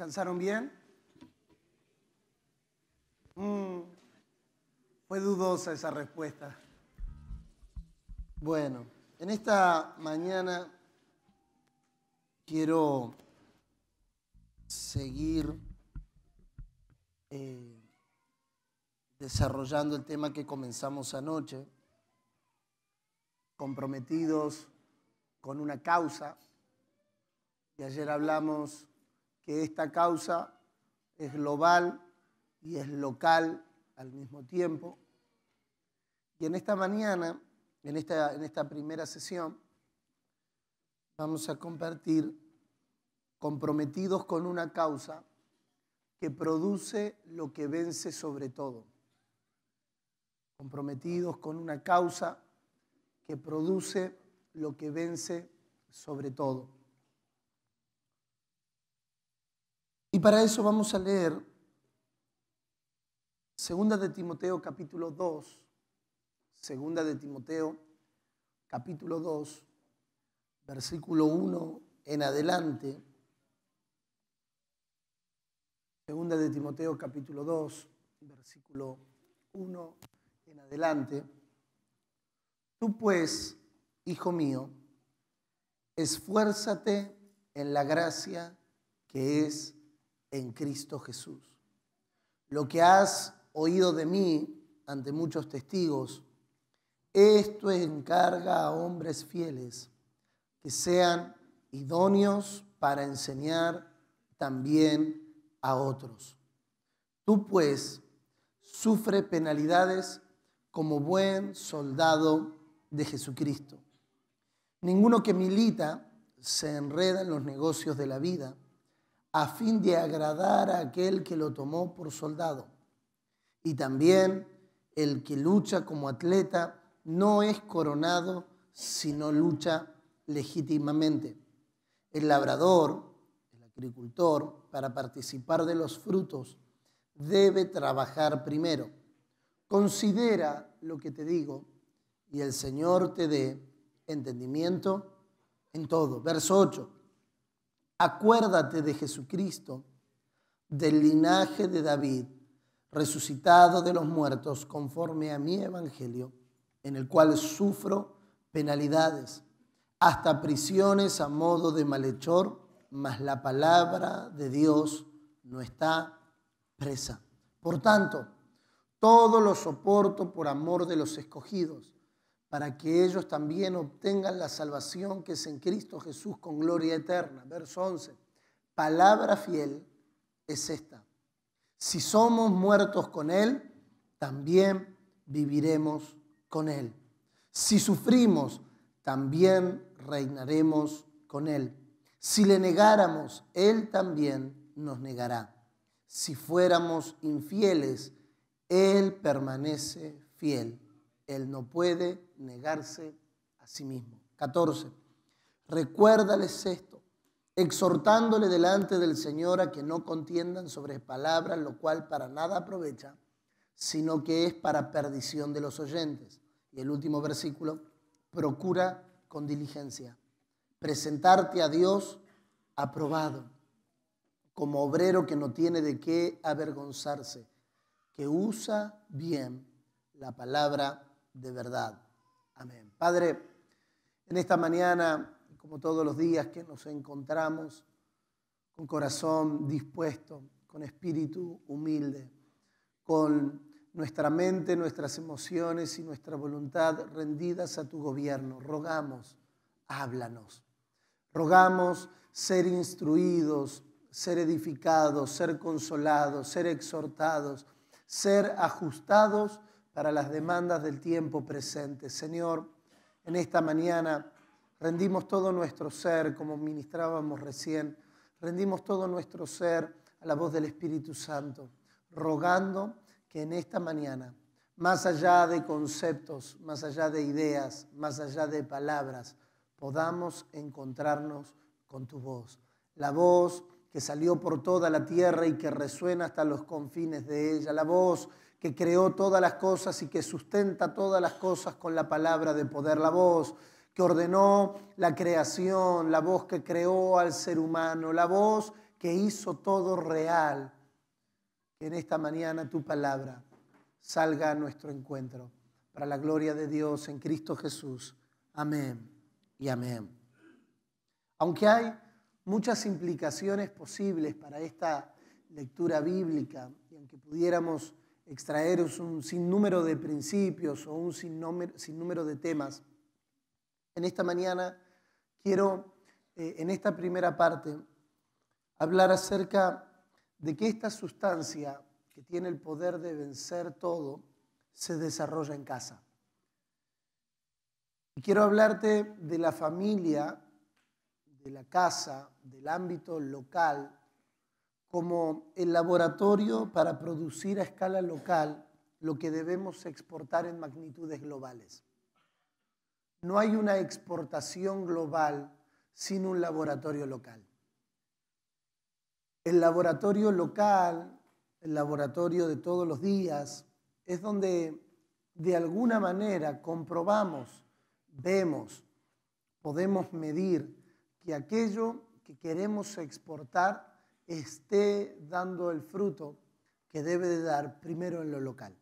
¿Descansaron bien? Mm, fue dudosa esa respuesta. Bueno, en esta mañana quiero seguir eh, desarrollando el tema que comenzamos anoche, comprometidos con una causa. Y ayer hablamos esta causa es global y es local al mismo tiempo. Y en esta mañana, en esta, en esta primera sesión, vamos a compartir comprometidos con una causa que produce lo que vence sobre todo. Comprometidos con una causa que produce lo que vence sobre todo. Y para eso vamos a leer Segunda de Timoteo capítulo 2, Segunda de Timoteo capítulo 2, versículo 1 en adelante. Segunda de Timoteo capítulo 2, versículo 1 en adelante. Tú pues, hijo mío, esfuérzate en la gracia que es en Cristo Jesús. Lo que has oído de mí ante muchos testigos, esto encarga a hombres fieles que sean idóneos para enseñar también a otros. Tú pues sufre penalidades como buen soldado de Jesucristo. Ninguno que milita se enreda en los negocios de la vida a fin de agradar a aquel que lo tomó por soldado. Y también el que lucha como atleta no es coronado, sino lucha legítimamente. El labrador, el agricultor, para participar de los frutos, debe trabajar primero. Considera lo que te digo y el Señor te dé entendimiento en todo. Verso 8. Acuérdate de Jesucristo, del linaje de David, resucitado de los muertos conforme a mi evangelio, en el cual sufro penalidades, hasta prisiones a modo de malhechor, mas la palabra de Dios no está presa. Por tanto, todo lo soporto por amor de los escogidos para que ellos también obtengan la salvación que es en Cristo Jesús con gloria eterna. Verso 11. Palabra fiel es esta. Si somos muertos con Él, también viviremos con Él. Si sufrimos, también reinaremos con Él. Si le negáramos, Él también nos negará. Si fuéramos infieles, Él permanece fiel. Él no puede negarse a sí mismo. 14. Recuérdales esto, exhortándole delante del Señor a que no contiendan sobre palabras, lo cual para nada aprovecha, sino que es para perdición de los oyentes. Y el último versículo, procura con diligencia presentarte a Dios aprobado, como obrero que no tiene de qué avergonzarse, que usa bien la palabra de verdad. Amén. Padre, en esta mañana, como todos los días que nos encontramos, con corazón dispuesto, con espíritu humilde, con nuestra mente, nuestras emociones y nuestra voluntad rendidas a tu gobierno. Rogamos, háblanos. Rogamos ser instruidos, ser edificados, ser consolados, ser exhortados, ser ajustados para las demandas del tiempo presente. Señor, en esta mañana rendimos todo nuestro ser, como ministrábamos recién, rendimos todo nuestro ser a la voz del Espíritu Santo, rogando que en esta mañana, más allá de conceptos, más allá de ideas, más allá de palabras, podamos encontrarnos con tu voz, la voz que salió por toda la tierra y que resuena hasta los confines de ella, la voz que creó todas las cosas y que sustenta todas las cosas con la palabra de poder, la voz que ordenó la creación, la voz que creó al ser humano, la voz que hizo todo real. Que en esta mañana tu palabra salga a nuestro encuentro, para la gloria de Dios en Cristo Jesús. Amén y amén. Aunque hay muchas implicaciones posibles para esta lectura bíblica, y aunque pudiéramos extraeros un sinnúmero de principios o un sinnúmero de temas. En esta mañana quiero, eh, en esta primera parte, hablar acerca de que esta sustancia que tiene el poder de vencer todo se desarrolla en casa. Y quiero hablarte de la familia, de la casa, del ámbito local, como el laboratorio para producir a escala local lo que debemos exportar en magnitudes globales. No hay una exportación global sin un laboratorio local. El laboratorio local, el laboratorio de todos los días, es donde de alguna manera comprobamos, vemos, podemos medir que aquello que queremos exportar esté dando el fruto que debe de dar primero en lo local.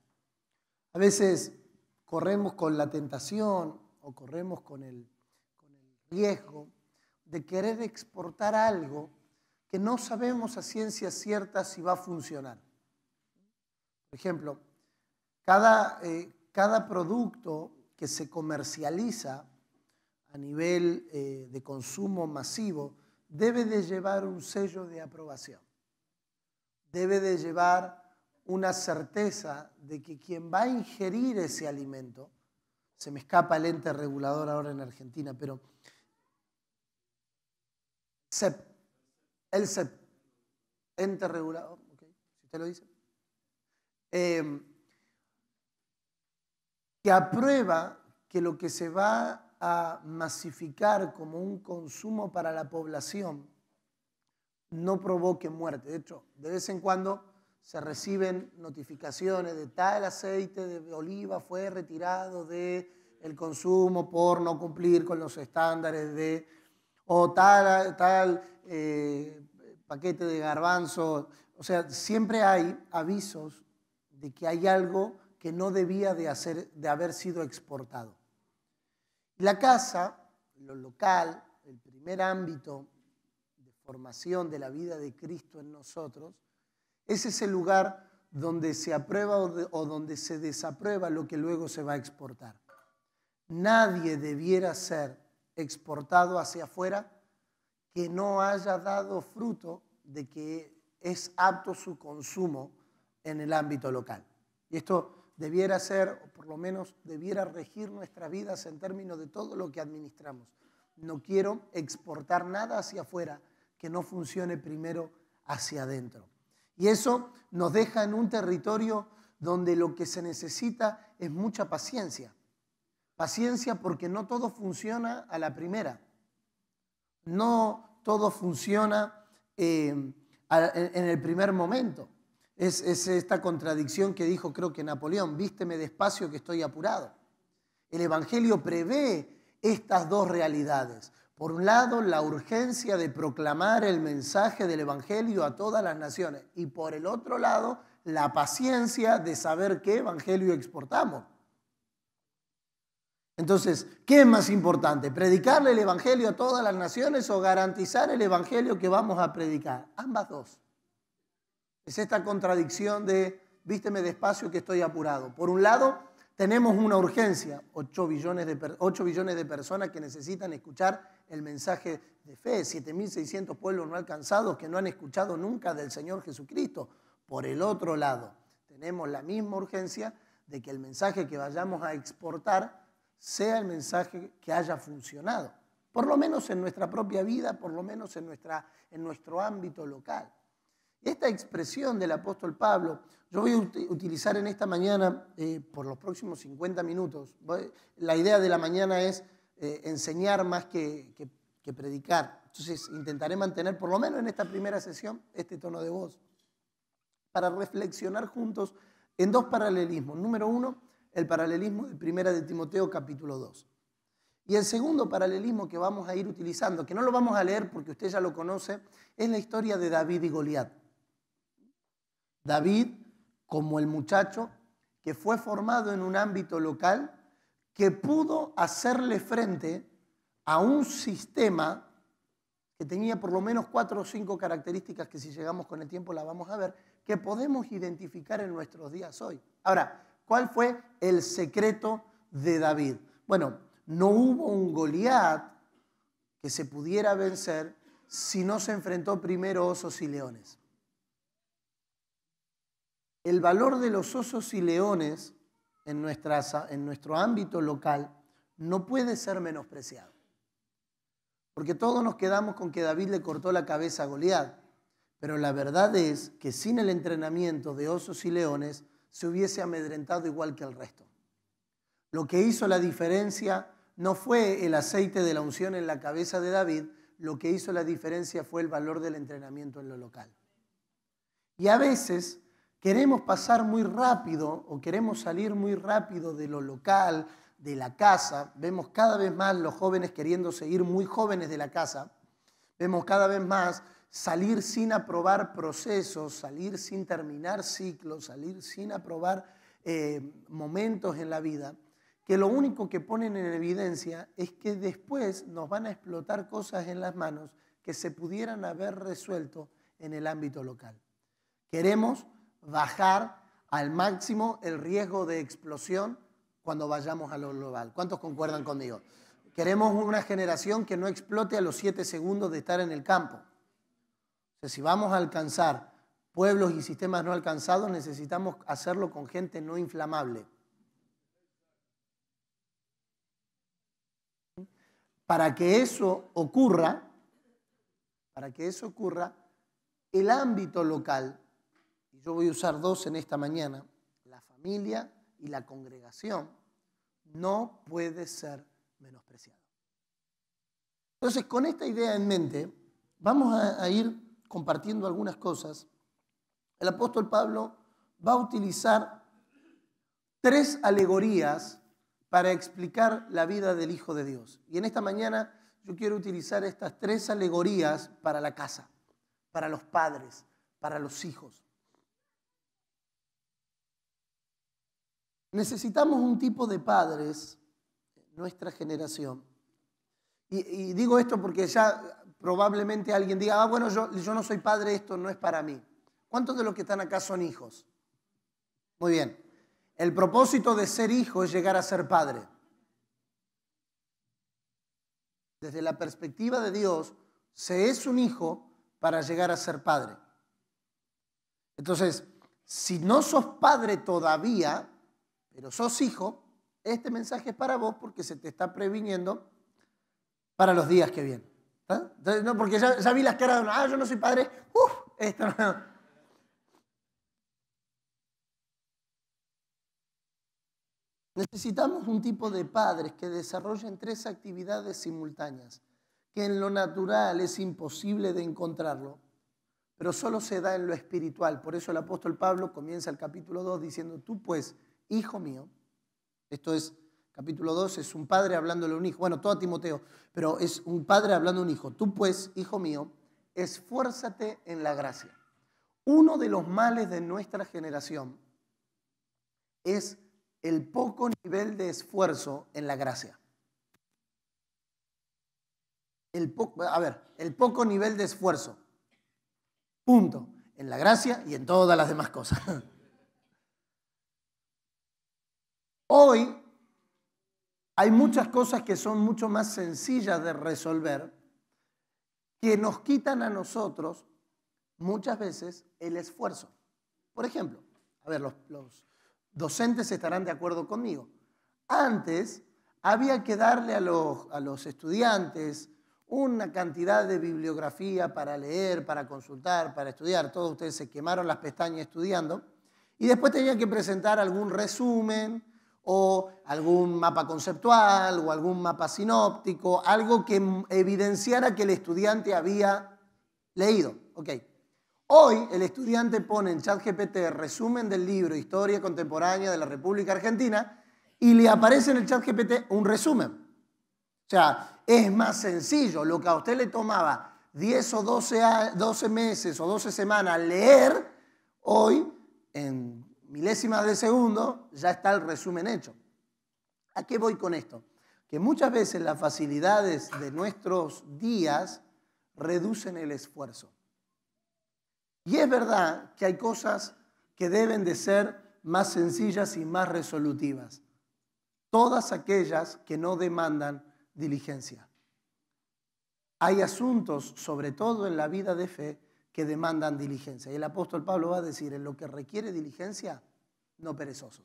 A veces corremos con la tentación o corremos con el, riesgo de querer exportar algo que no sabemos a ciencia cierta si va a funcionar. Por ejemplo, cada, eh, producto que se comercializa a nivel eh, de consumo masivo debe de llevar un sello de aprobación. Debe de llevar una certeza de que quien va a ingerir ese alimento, se me escapa el ente regulador ahora en Argentina, pero el CEP, ente regulador, si usted lo dice, eh, que aprueba que lo que se va a masificar como un consumo para la población no provoque muerte. De hecho, de vez en cuando se reciben notificaciones de tal aceite de oliva fue retirado del el consumo por no cumplir con los estándares de, o tal, eh, paquete de garbanzo. O sea, siempre hay avisos de que hay algo que no debía de, hacer, de haber sido exportado. La casa, lo local, el primer ámbito de formación de la vida de Cristo en nosotros, es ese lugar donde se aprueba o, donde se desaprueba lo que luego se va a exportar. Nadie debiera ser exportado hacia afuera que no haya dado fruto de que es apto su consumo en el ámbito local. Y esto debiera ser, o por lo menos debiera regir nuestras vidas en términos de todo lo que administramos. No quiero exportar nada hacia afuera que no funcione primero hacia adentro. Y eso nos deja en un territorio donde lo que se necesita es mucha paciencia. Paciencia porque no todo funciona a la primera. No todo funciona eh, en el primer momento. Es, esta contradicción que dijo creo que Napoleón, vísteme despacio que estoy apurado. El Evangelio prevé estas dos realidades. Por un lado, la urgencia de proclamar el mensaje del Evangelio a todas las naciones. Y por el otro lado, la paciencia de saber qué Evangelio exportamos. Entonces, ¿qué es más importante? ¿Predicarle el Evangelio a todas las naciones o garantizar el Evangelio que vamos a predicar? Ambas dos. Es esta contradicción de vísteme despacio que estoy apurado. Por un lado, tenemos una urgencia, 8 billones de, billones de personas que necesitan escuchar el mensaje de fe, 7.600 pueblos no alcanzados que no han escuchado nunca del Señor Jesucristo. Por el otro lado, tenemos la misma urgencia de que el mensaje que vayamos a exportar sea el mensaje que haya funcionado, por lo menos en nuestra propia vida, por lo menos en, en nuestro ámbito local. Esta expresión del apóstol Pablo, yo voy a utilizar en esta mañana, eh, por los próximos 50 minutos, la idea de la mañana es eh, enseñar más que, predicar. Entonces intentaré mantener, por lo menos en esta primera sesión, este tono de voz, para reflexionar juntos en dos paralelismos. Número uno, el paralelismo de Primera de Timoteo capítulo 2. Y el segundo paralelismo que vamos a ir utilizando, que no lo vamos a leer porque usted ya lo conoce, es la historia de David y Goliat. David como el muchacho que fue formado en un ámbito local que pudo hacerle frente a un sistema que tenía por lo menos cuatro o cinco características que si llegamos con el tiempo las vamos a ver, que podemos identificar en nuestros días hoy. Ahora, ¿cuál fue el secreto de David? Bueno, no hubo un Goliat que se pudiera vencer si no se enfrentó primero osos y leones el valor de los osos y leones en, nuestra, en nuestro ámbito local no puede ser menospreciado. Porque todos nos quedamos con que David le cortó la cabeza a Goliat. Pero la verdad es que sin el entrenamiento de osos y leones se hubiese amedrentado igual que el resto. Lo que hizo la diferencia no fue el aceite de la unción en la cabeza de David, lo que hizo la diferencia fue el valor del entrenamiento en lo local. Y a veces Queremos pasar muy rápido o queremos salir muy rápido de lo local, de la casa. Vemos cada vez más los jóvenes queriendo seguir muy jóvenes de la casa. Vemos cada vez más salir sin aprobar procesos, salir sin terminar ciclos, salir sin aprobar eh, momentos en la vida, que lo único que ponen en evidencia es que después nos van a explotar cosas en las manos que se pudieran haber resuelto en el ámbito local. Queremos bajar al máximo el riesgo de explosión cuando vayamos a lo global. ¿Cuántos concuerdan conmigo? Queremos una generación que no explote a los siete segundos de estar en el campo. si vamos a alcanzar pueblos y sistemas no alcanzados, necesitamos hacerlo con gente no inflamable. Para que eso ocurra, para que eso ocurra, el ámbito local yo voy a usar dos en esta mañana, la familia y la congregación, no puede ser menospreciado. Entonces, con esta idea en mente, vamos a ir compartiendo algunas cosas. El apóstol Pablo va a utilizar tres alegorías para explicar la vida del Hijo de Dios. Y en esta mañana yo quiero utilizar estas tres alegorías para la casa, para los padres, para los hijos. Necesitamos un tipo de padres, nuestra generación. Y, digo esto porque ya probablemente alguien diga, ah, bueno, yo, yo no soy padre, esto no es para mí. ¿Cuántos de los que están acá son hijos? Muy bien. El propósito de ser hijo es llegar a ser padre. Desde la perspectiva de Dios, se es un hijo para llegar a ser padre. Entonces, si no sos padre todavía, pero sos hijo, este mensaje es para vos porque se te está previniendo para los días que vienen. no, porque ya, vi las caras de ah, yo no soy padre, uff, esto no. Necesitamos un tipo de padres que desarrollen tres actividades simultáneas, que en lo natural es imposible de encontrarlo, pero solo se da en lo espiritual. Por eso el apóstol Pablo comienza el capítulo 2 diciendo, tú pues, hijo mío. Esto es capítulo 2, es un padre hablándole a un hijo. Bueno, todo a Timoteo, pero es un padre hablando a un hijo. Tú pues, hijo mío, esfuérzate en la gracia. Uno de los males de nuestra generación es el poco nivel de esfuerzo en la gracia. a ver, el poco nivel de esfuerzo. Punto. En la gracia y en todas las demás cosas. Hoy hay muchas cosas que son mucho más sencillas de resolver que nos quitan a nosotros muchas veces el esfuerzo. Por ejemplo, a ver, los, docentes estarán de acuerdo conmigo. Antes había que darle a los, a los estudiantes una cantidad de bibliografía para leer, para consultar, para estudiar. Todos ustedes se quemaron las pestañas estudiando. Y después tenían que presentar algún resumen, o algún mapa conceptual o algún mapa sinóptico, algo que evidenciara que el estudiante había leído. Hoy el estudiante pone en ChatGPT resumen del libro Historia Contemporánea de la República Argentina y le aparece en el ChatGPT un resumen. O sea, es más sencillo. Lo que a usted le tomaba 10 o 12, 12 meses o 12 semanas leer, hoy en milésimas de segundo, ya está el resumen hecho. ¿A qué voy con esto? Que muchas veces las facilidades de nuestros días reducen el esfuerzo. Y es verdad que hay cosas que deben de ser más sencillas y más resolutivas. Todas aquellas que no demandan diligencia. Hay asuntos, sobre todo en la vida de fe, que demandan diligencia. Y el apóstol Pablo va a decir, en lo que requiere diligencia, no perezosos.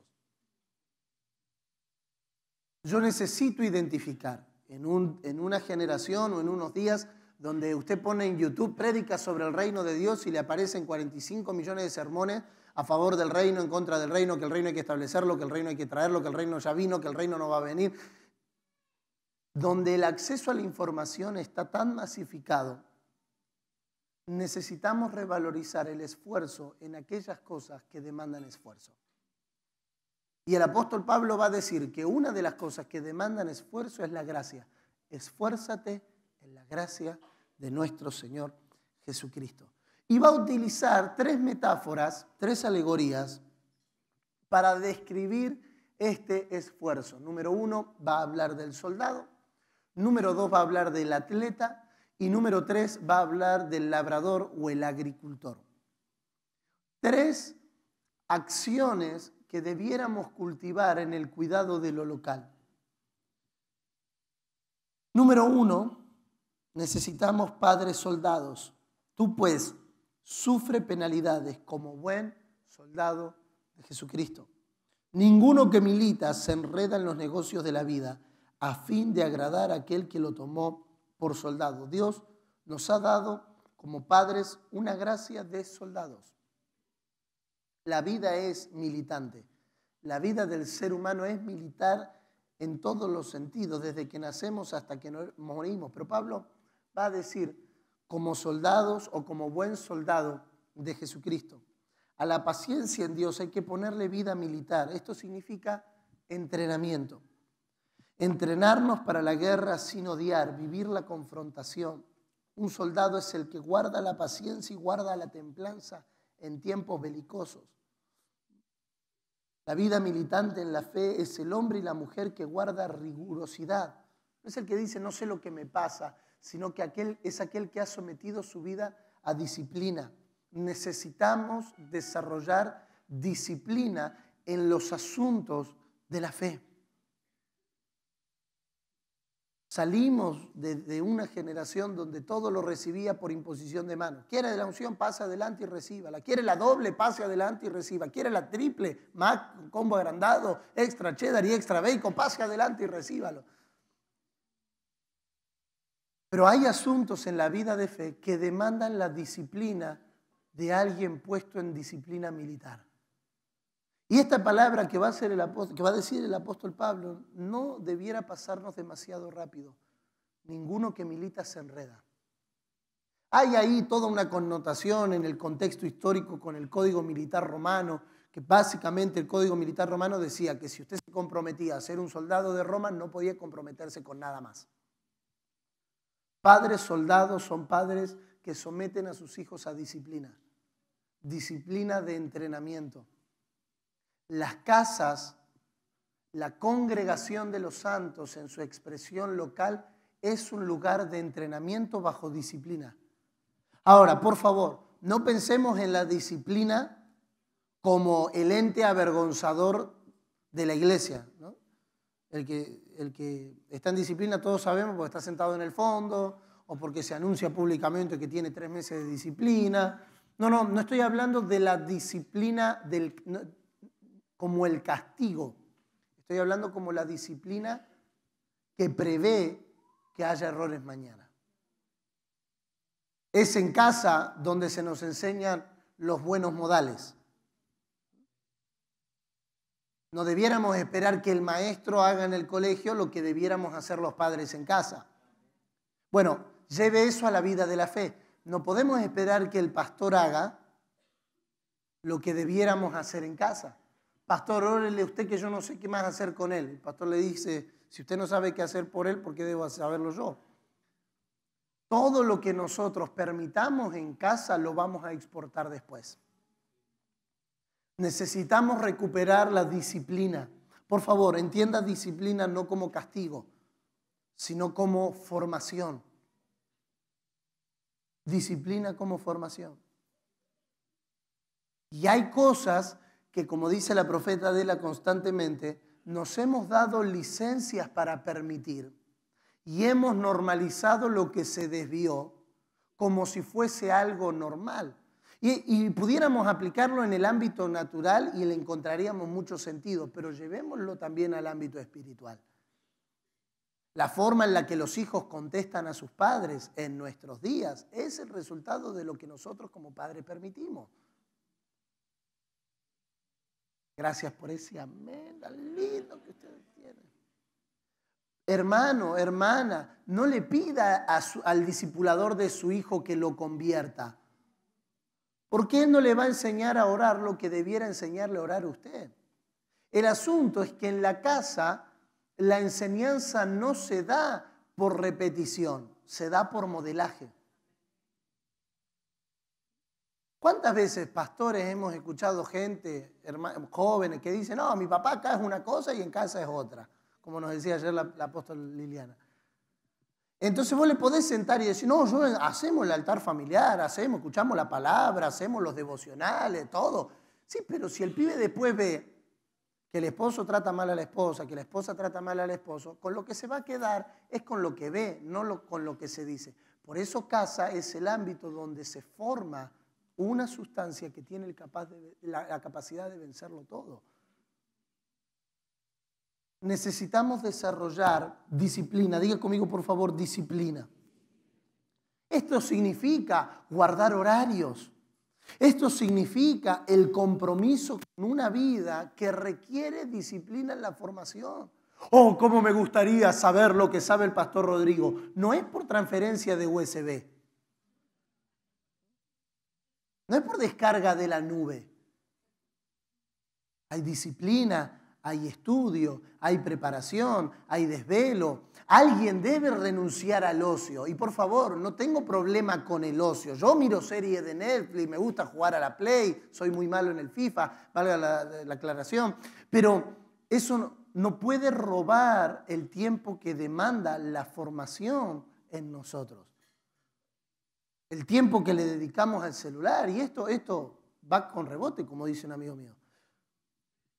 Yo necesito identificar en, una generación o en unos días donde usted pone en YouTube prédicas sobre el reino de Dios y le aparecen 45 millones de sermones a favor del reino, en contra del reino, que el reino hay que establecerlo, que el reino hay que traerlo, que el reino ya vino, que el reino no va a venir. Donde el acceso a la información está tan masificado necesitamos revalorizar el esfuerzo en aquellas cosas que demandan esfuerzo. Y el apóstol Pablo va a decir que una de las cosas que demandan esfuerzo es la gracia. Esfuérzate en la gracia de nuestro Señor Jesucristo. Y va a utilizar tres metáforas, tres alegorías para describir este esfuerzo. Número uno va a hablar del soldado, número dos va a hablar del atleta y número tres va a hablar del labrador o el agricultor. Tres acciones que debiéramos cultivar en el cuidado de lo local. Número uno, necesitamos padres soldados. Tú pues sufre penalidades como buen soldado de Jesucristo. Ninguno que milita se enreda en los negocios de la vida a fin de agradar a aquel que lo tomó por soldados, Dios nos ha dado como padres una gracia de soldados. La vida es militante. La vida del ser humano es militar en todos los sentidos, desde que nacemos hasta que morimos. Pero Pablo va a decir, como soldados o como buen soldado de Jesucristo. A la paciencia en Dios hay que ponerle vida militar. Esto significa entrenamiento. Entrenarnos para la guerra sin odiar, vivir la confrontación. Un soldado es el que guarda la paciencia y guarda la templanza en tiempos belicosos. La vida militante en la fe es el hombre y la mujer que guarda rigurosidad. No es el que dice no sé lo que me pasa, sino que aquel, es aquel que ha sometido su vida a disciplina. Necesitamos desarrollar disciplina en los asuntos de la fe. Salimos de, una generación donde todo lo recibía por imposición de mano. Quiere la unción, pase adelante y recíbala. Quiere la doble, pase adelante y reciba. Quiere la triple, combo agrandado, extra cheddar y extra bacon, pase adelante y recíbalo. Pero hay asuntos en la vida de fe que demandan la disciplina de alguien puesto en disciplina militar. Y esta palabra que va, a que va a decir el apóstol Pablo no debiera pasarnos demasiado rápido. Ninguno que milita se enreda. Hay ahí toda una connotación en el contexto histórico con el Código Militar Romano, que básicamente el Código Militar Romano decía que si usted se comprometía a ser un soldado de Roma, no podía comprometerse con nada más. Padres soldados son padres que someten a sus hijos a disciplina, disciplina de entrenamiento las casas, la congregación de los santos en su expresión local es un lugar de entrenamiento bajo disciplina. Ahora, por favor, no pensemos en la disciplina como el ente avergonzador de la iglesia. El, que, el que está en disciplina todos sabemos porque está sentado en el fondo o porque se anuncia públicamente que tiene tres meses de disciplina. No, no, no estoy hablando de la disciplina del como el castigo. Estoy hablando como la disciplina que prevé que haya errores mañana. Es en casa donde se nos enseñan los buenos modales. No debiéramos esperar que el maestro haga en el colegio lo que debiéramos hacer los padres en casa. Bueno, lleve eso a la vida de la fe. No podemos esperar que el pastor haga lo que debiéramos hacer en casa pastor, órele usted que yo no sé qué más hacer con él. El pastor le dice, si usted no sabe qué hacer por él, ¿por qué debo saberlo yo? Todo lo que nosotros permitamos en casa lo vamos a exportar después. Necesitamos recuperar la disciplina. Por favor, entienda disciplina no como castigo, sino como formación. Disciplina como formación. Y hay cosas que, como dice la profeta Adela constantemente, nos hemos dado licencias para permitir y hemos normalizado lo que se desvió como si fuese algo normal. Y, pudiéramos aplicarlo en el ámbito natural y le encontraríamos mucho sentido, pero llevémoslo también al ámbito espiritual. La forma en la que los hijos contestan a sus padres en nuestros días es el resultado de lo que nosotros como padres permitimos. Gracias por ese amén tan lindo que ustedes tienen. Hermano, hermana, no le pida al discipulador de su hijo que lo convierta. ¿Por qué no le va a enseñar a orar lo que debiera enseñarle a orar a usted. El asunto es que en la casa la enseñanza no se da por repetición, se da por modelaje. ¿Cuántas veces pastores hemos escuchado gente, jóvenes, que dice, no, mi papá acá es una cosa y en casa es otra? Como nos decía ayer la, apóstol Liliana. Entonces vos le podés sentar y decir, no, yo, hacemos el altar familiar, hacemos, escuchamos la palabra, hacemos los devocionales, todo. Sí, pero si el pibe después ve que el esposo trata mal a la esposa, que la esposa trata mal al esposo, con lo que se va a quedar es con lo que ve, no con lo que se dice. Por eso casa es el ámbito donde se forma una sustancia que tiene el capaz de, la, capacidad de vencerlo todo. Necesitamos desarrollar disciplina. Diga conmigo, por favor, disciplina. Esto significa guardar horarios. Esto significa el compromiso con una vida que requiere disciplina en la formación. Oh, cómo me gustaría saber lo que sabe el pastor Rodrigo. No es por transferencia de USB. No es por descarga de la nube. Hay disciplina, hay estudio, hay preparación, hay desvelo. Alguien debe renunciar al ocio. Y por favor, no tengo problema con el ocio. Yo miro series de Netflix, me gusta jugar a la Play, soy muy malo en el FIFA, valga la, aclaración. Pero eso no puede robar el tiempo que demanda la formación en nosotros el tiempo que le dedicamos al celular, y esto, esto va con rebote, como dice un amigo mío.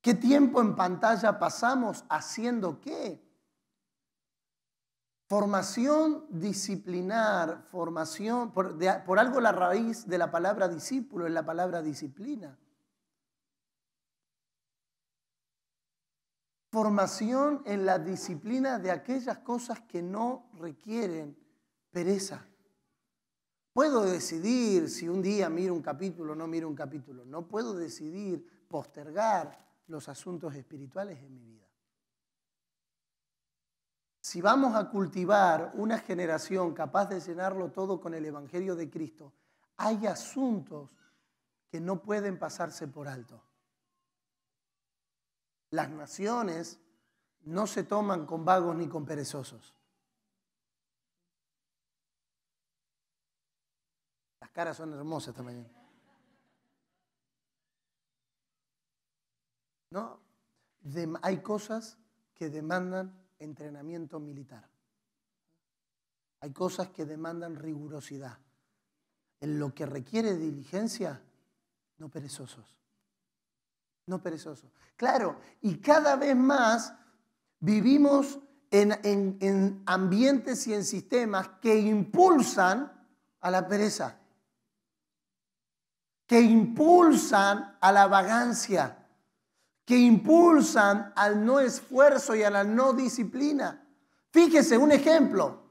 ¿Qué tiempo en pantalla pasamos haciendo qué? Formación disciplinar, formación, por, por algo la raíz de la palabra discípulo es la palabra disciplina. Formación en la disciplina de aquellas cosas que no requieren pereza. Puedo decidir si un día miro un capítulo o no miro un capítulo. No puedo decidir postergar los asuntos espirituales en mi vida. Si vamos a cultivar una generación capaz de llenarlo todo con el Evangelio de Cristo, hay asuntos que no pueden pasarse por alto. Las naciones no se toman con vagos ni con perezosos. caras son hermosas esta mañana. ¿No? hay cosas que demandan entrenamiento militar. Hay cosas que demandan rigurosidad. En lo que requiere diligencia, no perezosos. No perezosos. Claro, y cada vez más vivimos en ambientes y en sistemas que impulsan a la pereza que impulsan a la vagancia, que impulsan al no esfuerzo y a la no disciplina. Fíjese un ejemplo.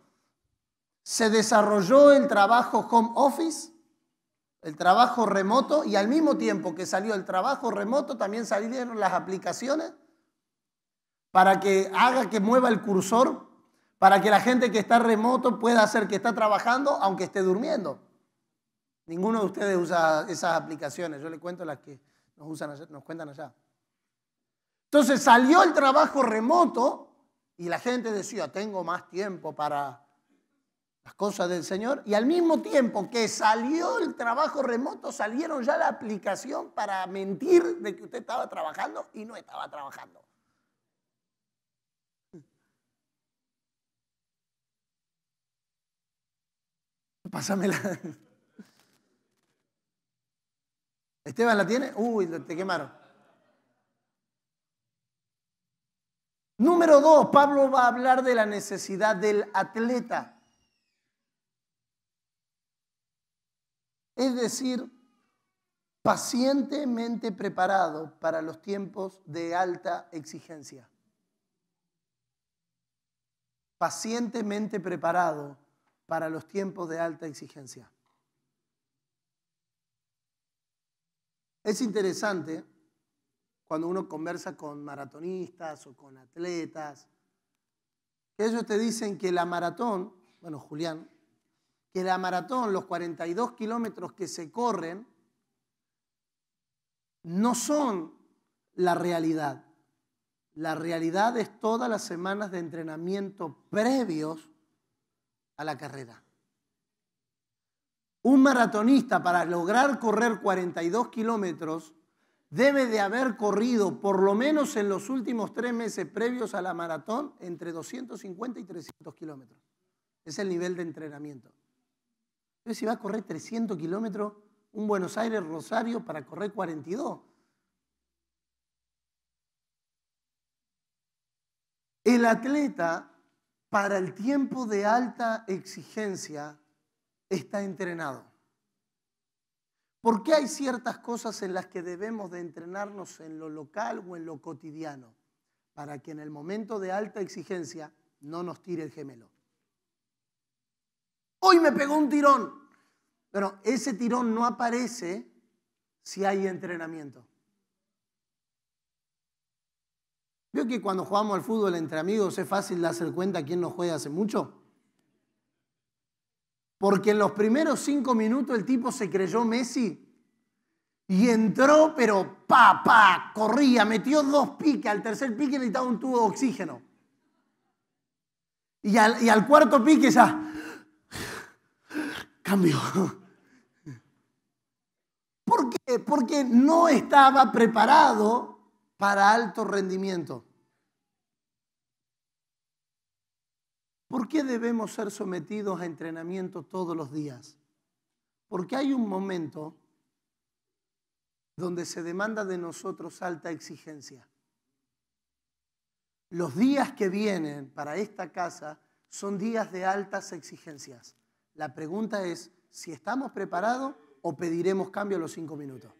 Se desarrolló el trabajo home office, el trabajo remoto, y al mismo tiempo que salió el trabajo remoto, también salieron las aplicaciones para que haga que mueva el cursor, para que la gente que está remoto pueda hacer que está trabajando aunque esté durmiendo. Ninguno de ustedes usa esas aplicaciones. Yo le cuento las que nos, usan nos cuentan allá. Entonces salió el trabajo remoto y la gente decía, tengo más tiempo para las cosas del Señor. Y al mismo tiempo que salió el trabajo remoto, salieron ya la aplicación para mentir de que usted estaba trabajando y no estaba trabajando. la... ¿Esteban la tiene? Uy, te quemaron. Número dos, Pablo va a hablar de la necesidad del atleta. Es decir, pacientemente preparado para los tiempos de alta exigencia. Pacientemente preparado para los tiempos de alta exigencia. Es interesante cuando uno conversa con maratonistas o con atletas, que ellos te dicen que la maratón, bueno, Julián, que la maratón, los 42 kilómetros que se corren, no son la realidad. La realidad es todas las semanas de entrenamiento previos a la carrera. Un maratonista para lograr correr 42 kilómetros debe de haber corrido, por lo menos en los últimos tres meses previos a la maratón, entre 250 y 300 kilómetros. Es el nivel de entrenamiento. Entonces, si va a correr 300 kilómetros, un Buenos Aires-Rosario para correr 42. El atleta, para el tiempo de alta exigencia, está entrenado. ¿Por qué hay ciertas cosas en las que debemos de entrenarnos en lo local o en lo cotidiano? Para que en el momento de alta exigencia no nos tire el gemelo. Hoy me pegó un tirón. Pero ese tirón no aparece si hay entrenamiento. Veo que cuando jugamos al fútbol entre amigos es fácil darse cuenta quién no juega hace mucho. Porque en los primeros cinco minutos el tipo se creyó Messi y entró, pero pa, pa, corría, metió dos piques. Al tercer pique necesitaba un tubo de oxígeno. Y al, cuarto pique ya. Cambio. ¿Por qué? Porque no estaba preparado para alto rendimiento. ¿Por qué debemos ser sometidos a entrenamiento todos los días? Porque hay un momento donde se demanda de nosotros alta exigencia. Los días que vienen para esta casa son días de altas exigencias. La pregunta es si estamos preparados o pediremos cambio a los cinco minutos.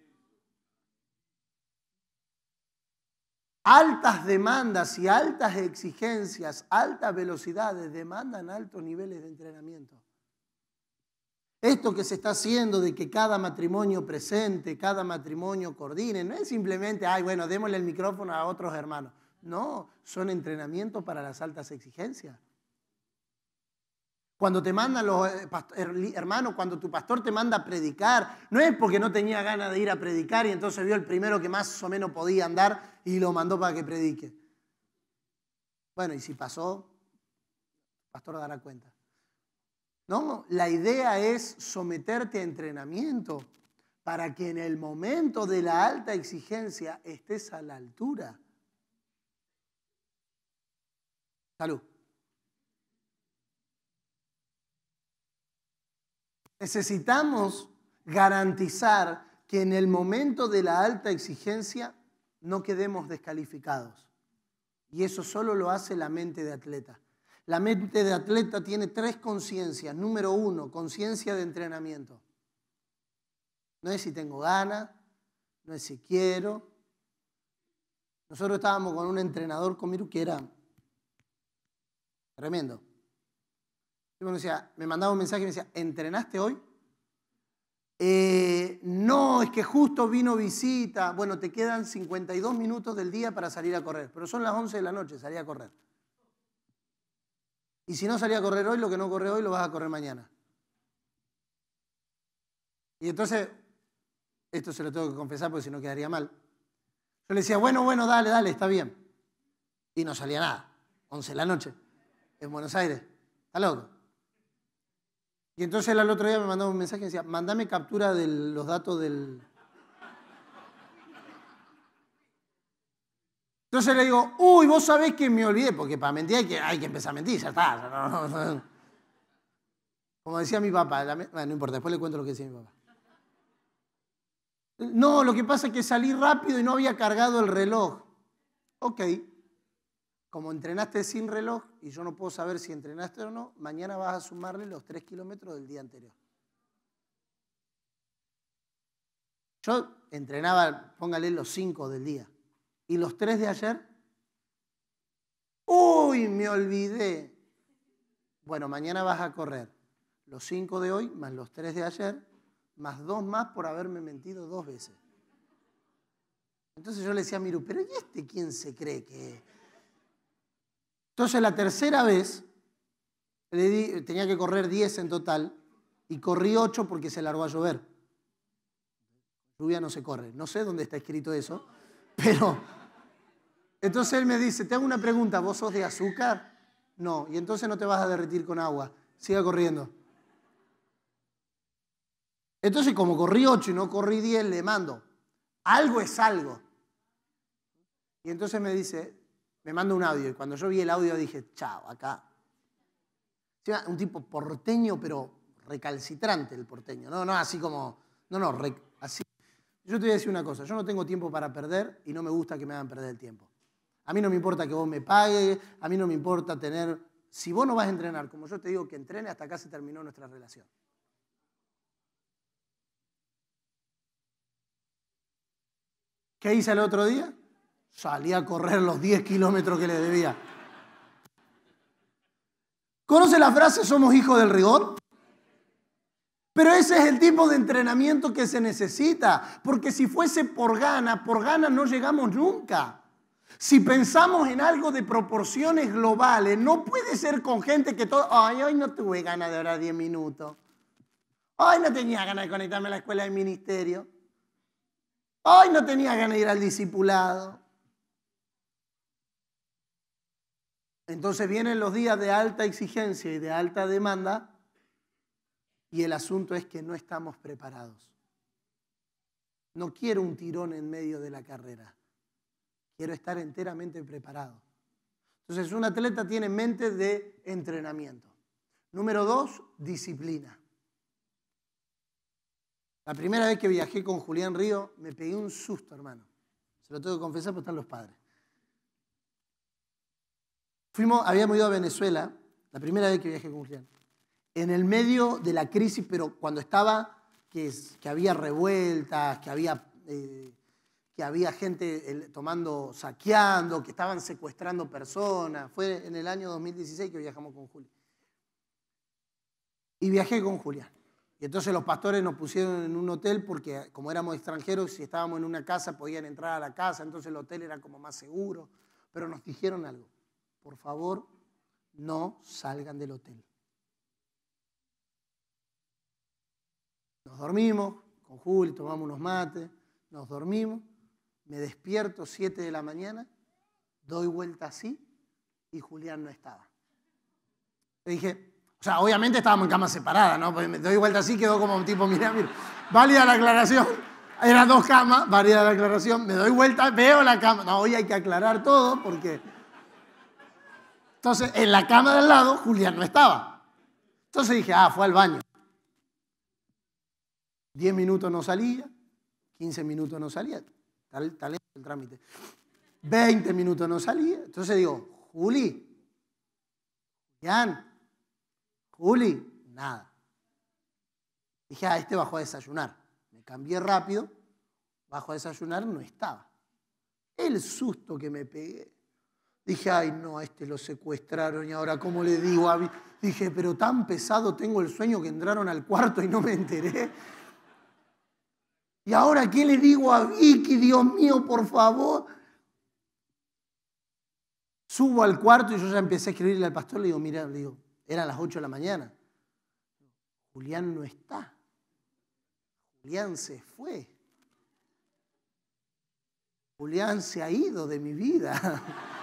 Altas demandas y altas exigencias, altas velocidades demandan altos niveles de entrenamiento. Esto que se está haciendo de que cada matrimonio presente, cada matrimonio coordine, no es simplemente, ay, bueno, démosle el micrófono a otros hermanos. No, son entrenamientos para las altas exigencias cuando te mandan los eh, hermanos, cuando tu pastor te manda a predicar, no es porque no tenía ganas de ir a predicar y entonces vio el primero que más o menos podía andar y lo mandó para que predique. Bueno, y si pasó, el pastor dará cuenta. No, la idea es someterte a entrenamiento para que en el momento de la alta exigencia estés a la altura. Salud. Necesitamos garantizar que en el momento de la alta exigencia no quedemos descalificados. Y eso solo lo hace la mente de atleta. La mente de atleta tiene tres conciencias. Número uno, conciencia de entrenamiento. No es si tengo ganas, no es si quiero. Nosotros estábamos con un entrenador Miru que era tremendo me mandaba un mensaje y me decía, ¿entrenaste hoy? Eh, no, es que justo vino visita. Bueno, te quedan 52 minutos del día para salir a correr, pero son las 11 de la noche, salí a correr. Y si no salía a correr hoy, lo que no corre hoy lo vas a correr mañana. Y entonces, esto se lo tengo que confesar porque si no quedaría mal. Yo le decía, bueno, bueno, dale, dale, está bien. Y no salía nada. 11 de la noche, en Buenos Aires. Está loco. Y entonces él otro día me mandó un mensaje y decía, mandame captura de los datos del... Entonces le digo, uy, vos sabés que me olvidé, porque para mentir hay que, hay que empezar a mentir, ya está. Como decía mi papá, bueno, no importa, después le cuento lo que decía mi papá. No, lo que pasa es que salí rápido y no había cargado el reloj. Ok, como entrenaste sin reloj y yo no puedo saber si entrenaste o no, mañana vas a sumarle los 3 kilómetros del día anterior. Yo entrenaba, póngale los 5 del día. ¿Y los 3 de ayer? ¡Uy, me olvidé! Bueno, mañana vas a correr los 5 de hoy más los 3 de ayer, más dos más por haberme mentido dos veces. Entonces yo le decía a Miru, pero ¿y este quién se cree que es? Entonces la tercera vez, tenía que correr 10 en total, y corrí 8 porque se largó a llover. Lluvia no se corre. No sé dónde está escrito eso, pero... Entonces él me dice, tengo una pregunta, ¿vos sos de azúcar? No, y entonces no te vas a derretir con agua. Siga corriendo. Entonces, como corrí 8 y no corrí 10, le mando, algo es algo. Y entonces me dice, me manda un audio. Y cuando yo vi el audio dije, chao, acá. Ah, un tipo porteño, pero recalcitrante el porteño. No, no, así como, no, no, así. Yo te voy a decir una cosa, yo no tengo tiempo para perder y no me gusta que me hagan perder el tiempo. A mí no me importa que vos me pague a mí no me importa tener... Si vos no vas a entrenar, como yo te digo que entrene, hasta acá se terminó nuestra relación. ¿Qué hice el otro día? Salía a correr los 10 kilómetros que le debía. ¿Conoce la frase somos hijos del rigor? Pero ese es el tipo de entrenamiento que se necesita, porque si fuese por gana, por gana no llegamos nunca. Si pensamos en algo de proporciones globales, no puede ser con gente que todo, ay, hoy no tuve ganas de orar 10 minutos. Ay, no tenía ganas de conectarme a la escuela del ministerio. Ay, no tenía ganas de ir al discipulado. Entonces vienen los días de alta exigencia y de alta demanda y el asunto es que no estamos preparados. No quiero un tirón en medio de la carrera. Quiero estar enteramente preparado. Entonces un atleta tiene mente de entrenamiento. Número dos, disciplina. La primera vez que viajé con Julián Río me pedí un susto, hermano. Se lo tengo que confesar porque están los padres. Fuimos, habíamos ido a Venezuela, la primera vez que viajé con Julián, en el medio de la crisis, pero cuando estaba, que, había revueltas, que había, eh, que había gente tomando, saqueando, que estaban secuestrando personas. Fue en el año 2016 que viajamos con Julián. Y viajé con Julián. Y entonces los pastores nos pusieron en un hotel porque como éramos extranjeros, si estábamos en una casa podían entrar a la casa, entonces el hotel era como más seguro, pero nos dijeron algo por favor, no salgan del hotel. Nos dormimos, con Julio tomamos unos mates, nos dormimos, me despierto 7 de la mañana, doy vuelta así y Julián no estaba. Le dije, o sea, obviamente estábamos en cama separada, ¿no? Pues me doy vuelta así, quedó como un tipo, mira, mira, válida la aclaración. Eran dos camas, válida la aclaración, me doy vuelta, veo la cama. No, hoy hay que aclarar todo porque entonces, en la cama del lado, Julián no estaba. Entonces dije, ah, fue al baño. Diez minutos no salía, quince minutos no salía. Tal, el trámite. Veinte minutos no salía. Entonces digo, Juli, Julián, Juli, nada. Dije, ah, este bajó a desayunar. Me cambié rápido, bajo a desayunar, no estaba. El susto que me pegué. Dije, ay, no, a este lo secuestraron y ahora, ¿cómo le digo? A mí? Dije, pero tan pesado tengo el sueño que entraron al cuarto y no me enteré. Y ahora, ¿qué le digo a Vicky? Dios mío, por favor. Subo al cuarto y yo ya empecé a escribirle al pastor. Le digo, mira, le digo, eran las 8 de la mañana. Julián no está. Julián se fue. Julián se ha ido de mi vida.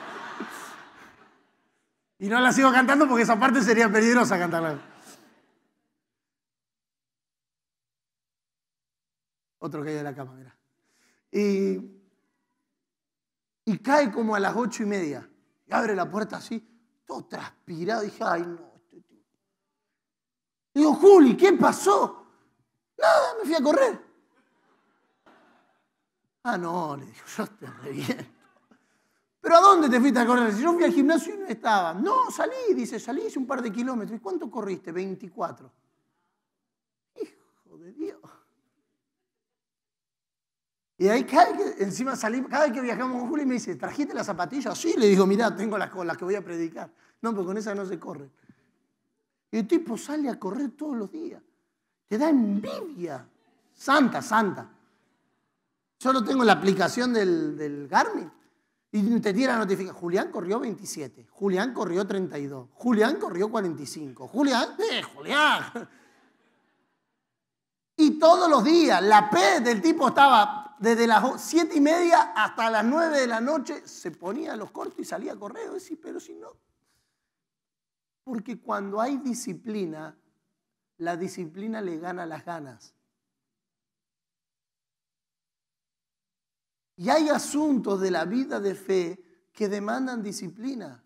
Y no la sigo cantando porque esa parte sería peligrosa cantarla. Otro que hay de la cama, mira. Y, cae como a las ocho y media. Y abre la puerta así, todo transpirado. Y dije, ay, no, este Digo, Juli, ¿qué pasó? Nada, me fui a correr. Ah, no, le digo, yo estoy re bien. ¿Pero a dónde te fuiste a correr? Si yo fui al gimnasio y no estaba. No, salí, dice, salí, hice un par de kilómetros. ¿Y cuánto corriste? 24. Hijo de Dios. Y ahí cada que, encima salí, cada vez que viajamos con y me dice, ¿trajiste las zapatillas? Sí, le digo, mirá, tengo las que voy a predicar. No, pues con esas no se corre. Y el tipo sale a correr todos los días. Te da envidia. Santa, santa. Solo tengo la aplicación del, del y te tira la notificación. Julián corrió 27, Julián corrió 32, Julián corrió 45, Julián, eh, Julián. Y todos los días, la P del tipo estaba desde las 7 y media hasta las 9 de la noche, se ponía los cortos y salía a correr. pero si no. Porque cuando hay disciplina, la disciplina le gana las ganas. Y hay asuntos de la vida de fe que demandan disciplina.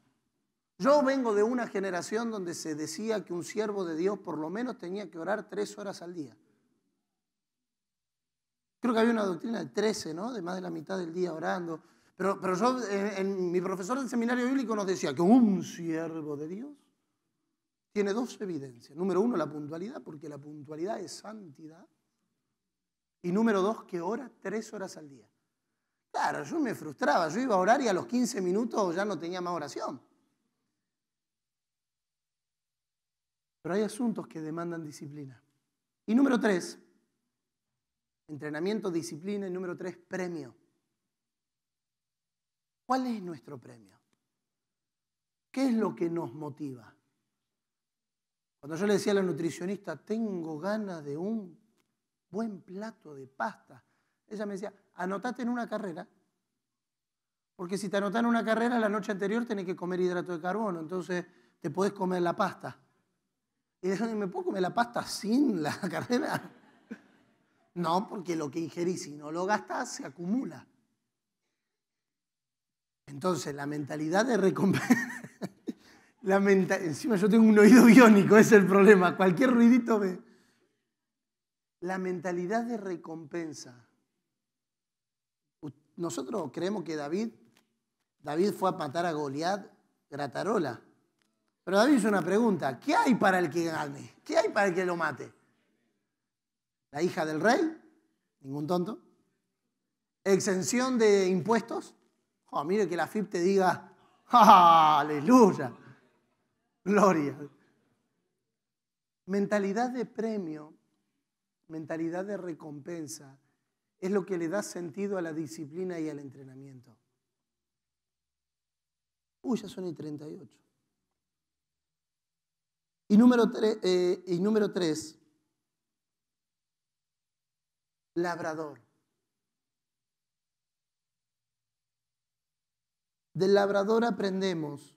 Yo vengo de una generación donde se decía que un siervo de Dios por lo menos tenía que orar tres horas al día. Creo que había una doctrina de trece, ¿no? De más de la mitad del día orando. Pero, yo, eh, en, mi profesor del seminario bíblico nos decía que un siervo de Dios tiene dos evidencias. Número uno, la puntualidad, porque la puntualidad es santidad. Y número dos, que ora tres horas al día. Claro, yo me frustraba, yo iba a orar y a los 15 minutos ya no tenía más oración. Pero hay asuntos que demandan disciplina. Y número tres, entrenamiento, disciplina y número tres, premio. ¿Cuál es nuestro premio? ¿Qué es lo que nos motiva? Cuando yo le decía a la nutricionista, tengo ganas de un buen plato de pasta, ella me decía, anotate en una carrera, porque si te anotan en una carrera, la noche anterior tenés que comer hidrato de carbono, entonces te podés comer la pasta. Y ¿me puedo comer la pasta sin la carrera? No, porque lo que ingerís, si no lo gastás, se acumula. Entonces, la mentalidad de recompensa... la Encima yo tengo un oído biónico, es el problema. Cualquier ruidito me... La mentalidad de recompensa nosotros creemos que David, David fue a matar a Goliat Gratarola. Pero David hizo una pregunta, ¿qué hay para el que gane? ¿Qué hay para el que lo mate? ¿La hija del rey? Ningún tonto. ¿Exención de impuestos? Oh, mire que la FIP te diga, aleluya, gloria. Mentalidad de premio, mentalidad de recompensa, es lo que le da sentido a la disciplina y al entrenamiento. Uy, ya son y 38. Y número, eh, y número tres, labrador. Del labrador aprendemos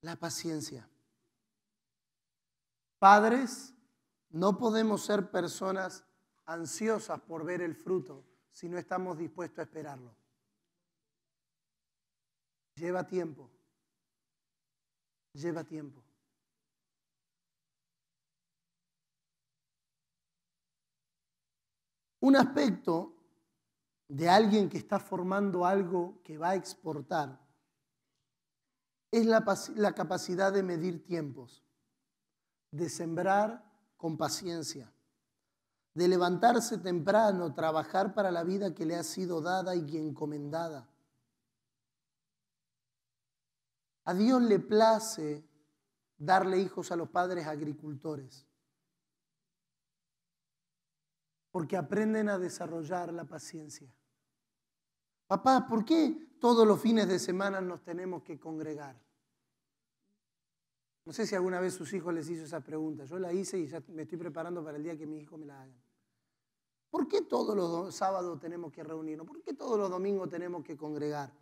la paciencia. Padres, no podemos ser personas ansiosas por ver el fruto si no estamos dispuestos a esperarlo. Lleva tiempo, lleva tiempo. Un aspecto de alguien que está formando algo que va a exportar es la, capacidad de medir tiempos, de sembrar con paciencia de levantarse temprano, trabajar para la vida que le ha sido dada y encomendada. A Dios le place darle hijos a los padres agricultores, porque aprenden a desarrollar la paciencia. Papá, ¿por qué todos los fines de semana nos tenemos que congregar? No sé si alguna vez sus hijos les hizo esa pregunta. Yo la hice y ya me estoy preparando para el día que mis hijos me la hagan. ¿Por qué todos los sábados tenemos que reunirnos? ¿Por qué todos los domingos tenemos que congregar?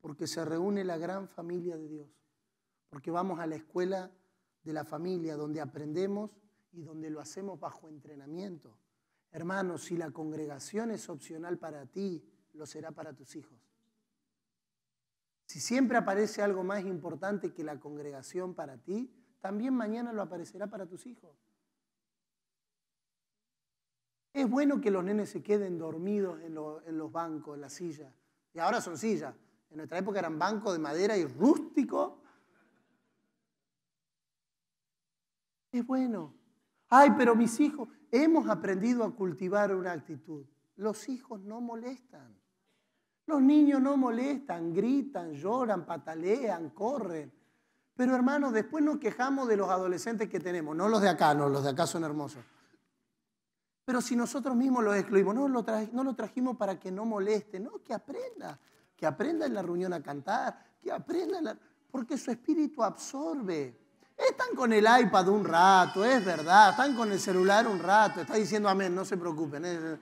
Porque se reúne la gran familia de Dios. Porque vamos a la escuela de la familia donde aprendemos y donde lo hacemos bajo entrenamiento. Hermanos, si la congregación es opcional para ti, lo será para tus hijos. Si siempre aparece algo más importante que la congregación para ti, también mañana lo aparecerá para tus hijos. Es bueno que los nenes se queden dormidos en, los bancos, en las sillas. Y ahora son sillas. En nuestra época eran bancos de madera y rústico. Es bueno. Ay, pero mis hijos, hemos aprendido a cultivar una actitud. Los hijos no molestan. Los niños no molestan, gritan, lloran, patalean, corren. Pero hermanos, después nos quejamos de los adolescentes que tenemos, no los de acá, no, los de acá son hermosos. Pero si nosotros mismos los excluimos, no lo, no trajimos para que no moleste, no, que aprenda, que aprenda en la reunión a cantar, que aprenda, porque su espíritu absorbe. Están con el iPad un rato, es verdad, están con el celular un rato, está diciendo amén, no se preocupen. Eh,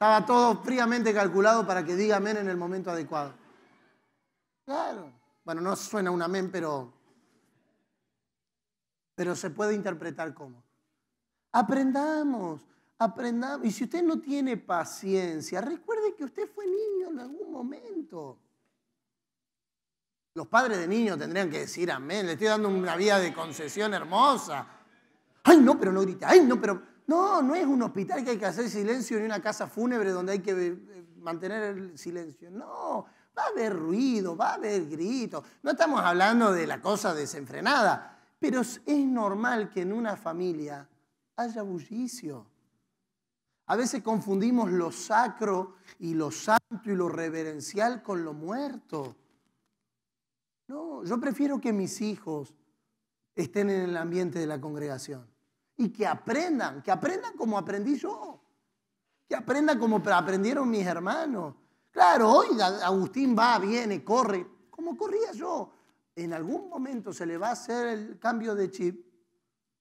estaba todo fríamente calculado para que diga amén en el momento adecuado. Claro. Bueno, no suena un amén, pero, pero se puede interpretar como. Aprendamos, aprendamos. Y si usted no tiene paciencia, recuerde que usted fue niño en algún momento. Los padres de niños tendrían que decir amén. Le estoy dando una vía de concesión hermosa. Ay, no, pero no grite. Ay, no, pero no, no es un hospital que hay que hacer silencio ni una casa fúnebre donde hay que eh, mantener el silencio. No, va a haber ruido, va a haber gritos. No estamos hablando de la cosa desenfrenada, pero es normal que en una familia haya bullicio. A veces confundimos lo sacro y lo santo y lo reverencial con lo muerto. No, yo prefiero que mis hijos estén en el ambiente de la congregación y que aprendan, que aprendan como aprendí yo, que aprendan como aprendieron mis hermanos. Claro, oiga, Agustín va, viene, corre, como corría yo. En algún momento se le va a hacer el cambio de chip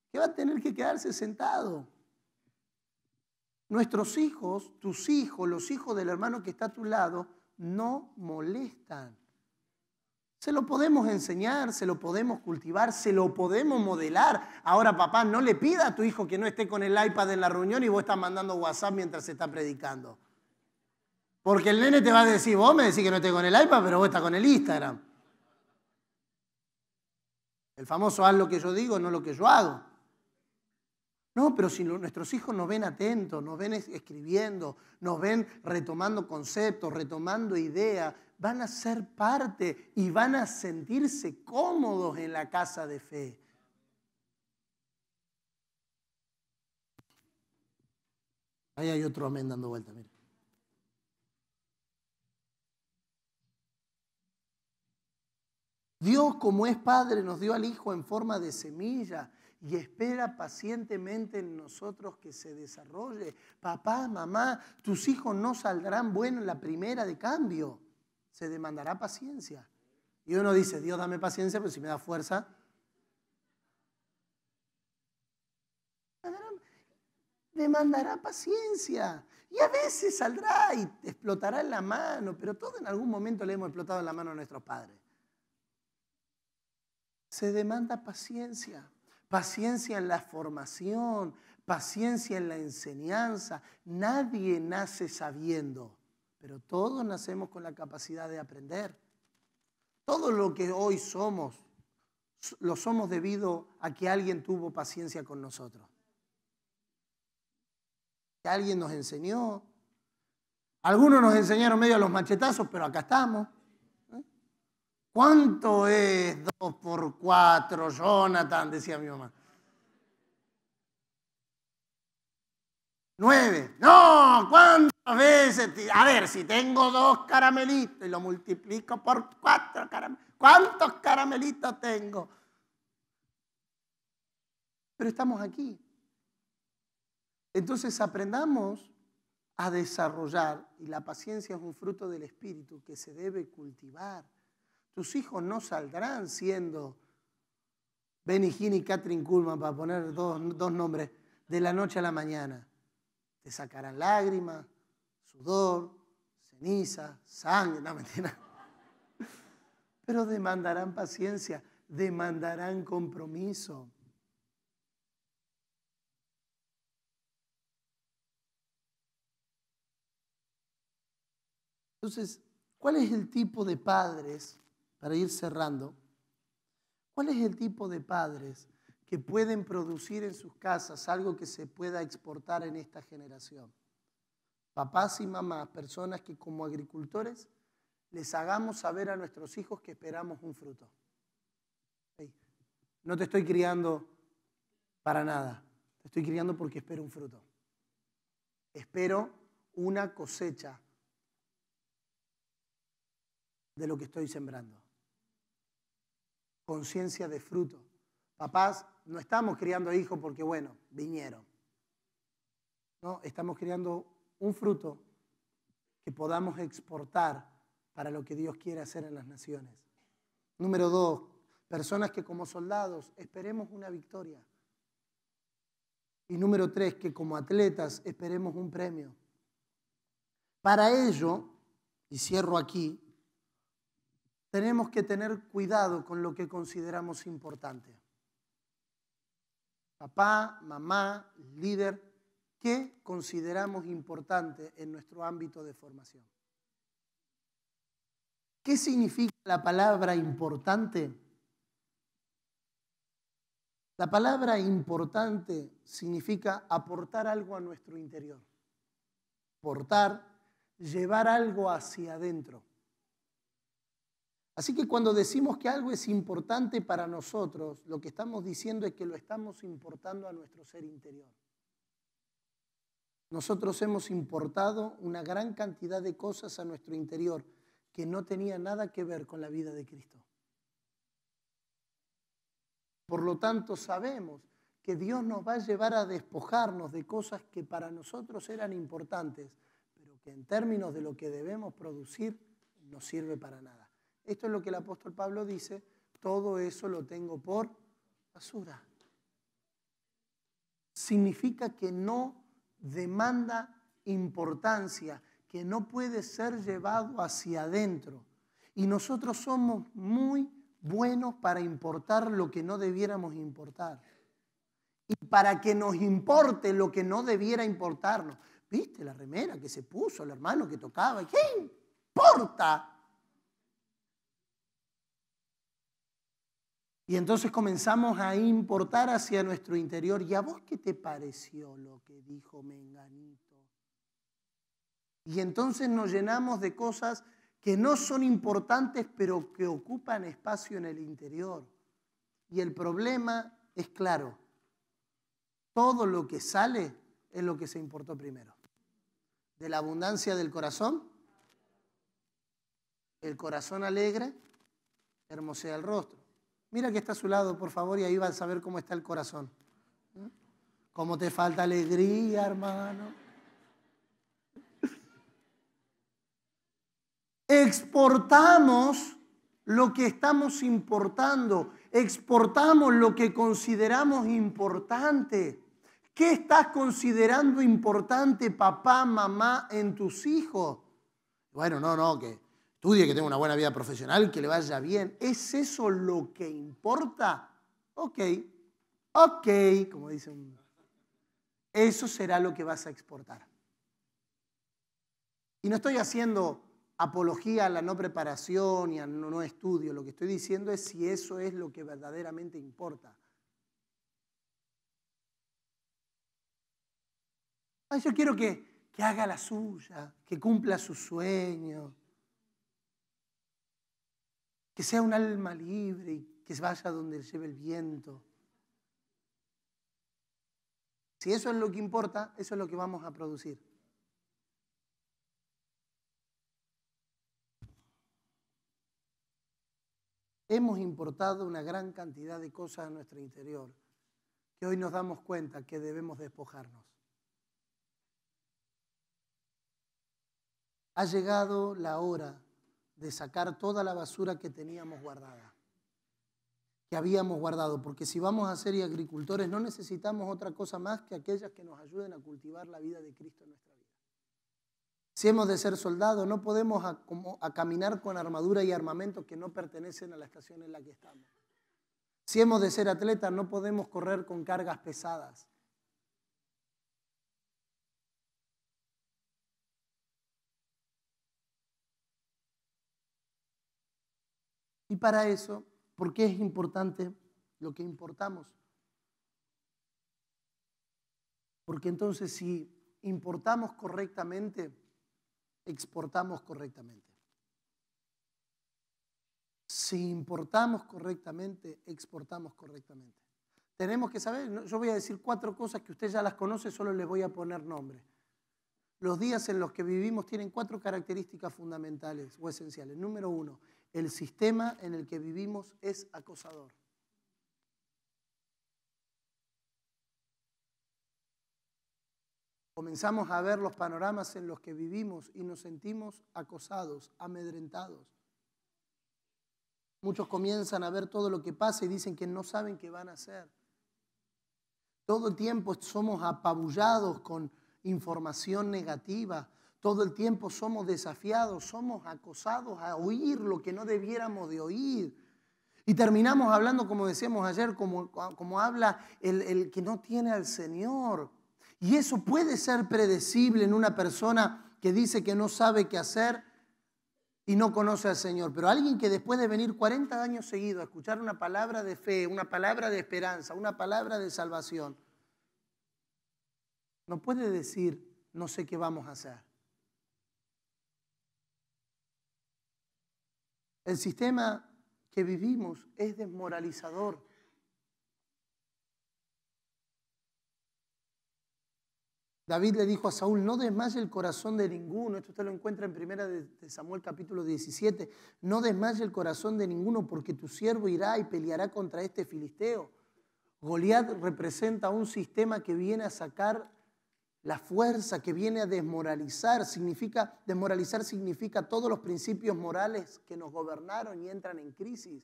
que va a tener que quedarse sentado. Nuestros hijos, tus hijos, los hijos del hermano que está a tu lado, no molestan. Se lo podemos enseñar, se lo podemos cultivar, se lo podemos modelar. Ahora, papá, no le pida a tu hijo que no esté con el iPad en la reunión y vos estás mandando WhatsApp mientras se está predicando. Porque el nene te va a decir, vos me decís que no esté con el iPad, pero vos estás con el Instagram. El famoso haz lo que yo digo, no lo que yo hago. No, pero si nuestros hijos nos ven atentos, nos ven escribiendo, nos ven retomando conceptos, retomando ideas, van a ser parte y van a sentirse cómodos en la casa de fe. Ahí hay otro amén dando vuelta, Dios, como es Padre, nos dio al Hijo en forma de semilla y espera pacientemente en nosotros que se desarrolle. Papá, mamá, tus hijos no saldrán buenos en la primera de cambio se demandará paciencia. Y uno dice, Dios dame paciencia, pero si me da fuerza. Demandará paciencia. Y a veces saldrá y explotará en la mano, pero todos en algún momento le hemos explotado en la mano a nuestros padres. Se demanda paciencia. Paciencia en la formación, paciencia en la enseñanza. Nadie nace sabiendo pero todos nacemos con la capacidad de aprender. Todo lo que hoy somos, lo somos debido a que alguien tuvo paciencia con nosotros. Que alguien nos enseñó. Algunos nos enseñaron medio a los machetazos, pero acá estamos. ¿eh? ¿Cuánto es 2 por 4, Jonathan? Decía mi mamá. ¡Nueve! No, ¿cuánto? A ver, si tengo dos caramelitos y lo multiplico por cuatro caramelitos, ¿cuántos caramelitos tengo? Pero estamos aquí. Entonces aprendamos a desarrollar, y la paciencia es un fruto del Espíritu que se debe cultivar. Tus hijos no saldrán siendo Benny Hinn y Catherine Kuhlman, para poner dos, dos nombres, de la noche a la mañana. Te sacarán lágrimas, sudor, ceniza, sangre, no mentira. Pero demandarán paciencia, demandarán compromiso. Entonces, ¿cuál es el tipo de padres, para ir cerrando, cuál es el tipo de padres que pueden producir en sus casas algo que se pueda exportar en esta generación? papás y mamás, personas que como agricultores les hagamos saber a nuestros hijos que esperamos un fruto. no te estoy criando para nada, te estoy criando porque espero un fruto. Espero una cosecha de lo que estoy sembrando. Conciencia de fruto. Papás, no estamos criando hijos porque, bueno, vinieron. No, estamos criando un fruto que podamos exportar para lo que Dios quiere hacer en las naciones. Número dos, personas que como soldados esperemos una victoria. Y número tres, que como atletas esperemos un premio. Para ello, y cierro aquí, tenemos que tener cuidado con lo que consideramos importante. Papá, mamá, líder, ¿Qué consideramos importante en nuestro ámbito de formación. ¿Qué significa la palabra importante? La palabra importante significa aportar algo a nuestro interior. Aportar, llevar algo hacia adentro. Así que cuando decimos que algo es importante para nosotros, lo que estamos diciendo es que lo estamos importando a nuestro ser interior. Nosotros hemos importado una gran cantidad de cosas a nuestro interior que no tenía nada que ver con la vida de Cristo. Por lo tanto, sabemos que Dios nos va a llevar a despojarnos de cosas que para nosotros eran importantes, pero que en términos de lo que debemos producir no sirve para nada. Esto es lo que el apóstol Pablo dice, todo eso lo tengo por basura. Significa que no demanda importancia que no puede ser llevado hacia adentro. Y nosotros somos muy buenos para importar lo que no debiéramos importar. Y para que nos importe lo que no debiera importarnos. ¿Viste la remera que se puso el hermano que tocaba? ¿Qué importa? Y entonces comenzamos a importar hacia nuestro interior. ¿Y a vos qué te pareció lo que dijo Menganito? Y entonces nos llenamos de cosas que no son importantes, pero que ocupan espacio en el interior. Y el problema es claro. Todo lo que sale es lo que se importó primero. De la abundancia del corazón, el corazón alegre hermosea el rostro. Mira que está a su lado, por favor, y ahí vas a saber cómo está el corazón. ¿Cómo te falta alegría, hermano? Exportamos lo que estamos importando, exportamos lo que consideramos importante. ¿Qué estás considerando importante, papá, mamá, en tus hijos? Bueno, no, no, que estudie, que tenga una buena vida profesional, que le vaya bien. ¿Es eso lo que importa? Ok, ok, como dice Eso será lo que vas a exportar. Y no estoy haciendo apología a la no preparación y a no, estudio. Lo que estoy diciendo es si eso es lo que verdaderamente importa. yo quiero que, que haga la suya, que cumpla sus sueños, que sea un alma libre y que se vaya donde lleve el viento. Si eso es lo que importa, eso es lo que vamos a producir. Hemos importado una gran cantidad de cosas a nuestro interior que hoy nos damos cuenta que debemos despojarnos. Ha llegado la hora de sacar toda la basura que teníamos guardada, que habíamos guardado, porque si vamos a ser agricultores no necesitamos otra cosa más que aquellas que nos ayuden a cultivar la vida de Cristo en nuestra vida. Si hemos de ser soldados, no podemos a caminar con armadura y armamento que no pertenecen a la estación en la que estamos. Si hemos de ser atletas, no podemos correr con cargas pesadas. Y para eso, ¿por qué es importante lo que importamos? Porque entonces si importamos correctamente, exportamos correctamente. Si importamos correctamente, exportamos correctamente. Tenemos que saber, yo voy a decir cuatro cosas que usted ya las conoce, solo les voy a poner nombre. Los días en los que vivimos tienen cuatro características fundamentales o esenciales. Número uno, el sistema en el que vivimos es acosador. Comenzamos a ver los panoramas en los que vivimos y nos sentimos acosados, amedrentados. Muchos comienzan a ver todo lo que pasa y dicen que no saben qué van a hacer. Todo el tiempo somos apabullados con información negativa, todo el tiempo somos desafiados, somos acosados a oír lo que no debiéramos de oír. Y terminamos hablando, como decíamos ayer, como, como habla el, el, que no tiene al Señor. Y eso puede ser predecible en una persona que dice que no sabe qué hacer y no conoce al Señor. Pero alguien que después de venir 40 años seguidos a escuchar una palabra de fe, una palabra de esperanza, una palabra de salvación, no puede decir, no sé qué vamos a hacer. El sistema que vivimos es desmoralizador. David le dijo a Saúl, no desmaye el corazón de ninguno, esto usted lo encuentra en primera de Samuel capítulo 17, no desmaye el corazón de ninguno porque tu siervo irá y peleará contra este filisteo. Goliat representa un sistema que viene a sacar la fuerza que viene a desmoralizar significa, desmoralizar significa todos los principios morales que nos gobernaron y entran en crisis.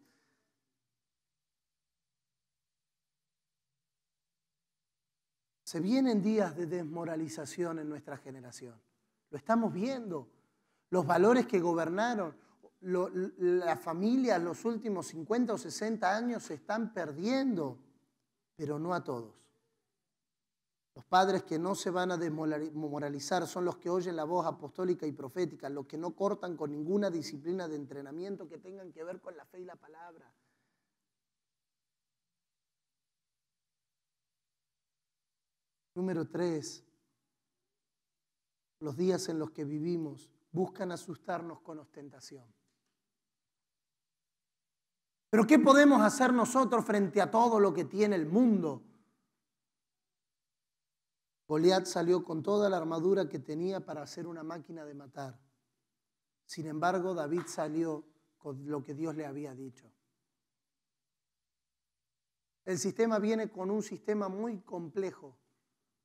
Se vienen días de desmoralización en nuestra generación. Lo estamos viendo. Los valores que gobernaron, la familia en los últimos 50 o 60 años se están perdiendo, pero no a todos. Los padres que no se van a desmoralizar son los que oyen la voz apostólica y profética, los que no cortan con ninguna disciplina de entrenamiento que tengan que ver con la fe y la palabra. Número tres, los días en los que vivimos buscan asustarnos con ostentación. Pero ¿qué podemos hacer nosotros frente a todo lo que tiene el mundo? Goliat salió con toda la armadura que tenía para hacer una máquina de matar. Sin embargo, David salió con lo que Dios le había dicho. El sistema viene con un sistema muy complejo,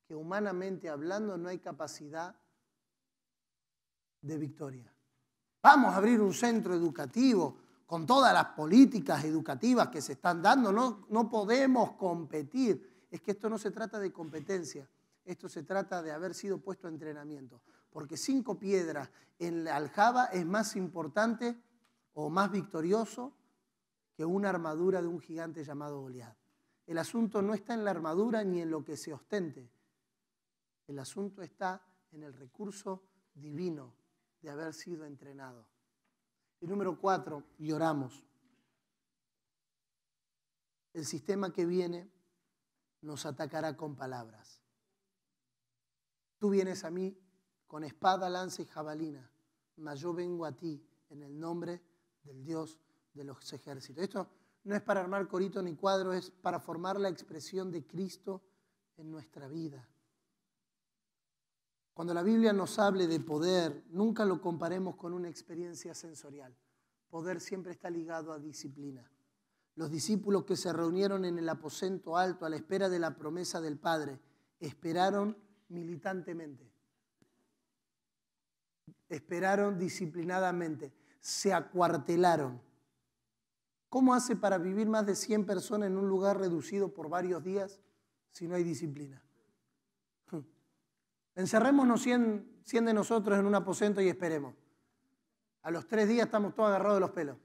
que humanamente hablando no hay capacidad de victoria. Vamos a abrir un centro educativo con todas las políticas educativas que se están dando. No, no podemos competir. Es que esto no se trata de competencia. Esto se trata de haber sido puesto a entrenamiento, porque cinco piedras en la aljaba es más importante o más victorioso que una armadura de un gigante llamado Goliat. El asunto no está en la armadura ni en lo que se ostente. El asunto está en el recurso divino de haber sido entrenado. Y número cuatro, lloramos. El sistema que viene nos atacará con palabras. Tú vienes a mí con espada, lanza y jabalina, mas yo vengo a ti en el nombre del Dios de los ejércitos. Esto no es para armar corito ni cuadro, es para formar la expresión de Cristo en nuestra vida. Cuando la Biblia nos hable de poder, nunca lo comparemos con una experiencia sensorial. Poder siempre está ligado a disciplina. Los discípulos que se reunieron en el aposento alto a la espera de la promesa del Padre esperaron militantemente. Esperaron disciplinadamente. Se acuartelaron. ¿Cómo hace para vivir más de 100 personas en un lugar reducido por varios días si no hay disciplina? Encerrémonos 100, de nosotros en un aposento y esperemos. A los tres días estamos todos agarrados de los pelos.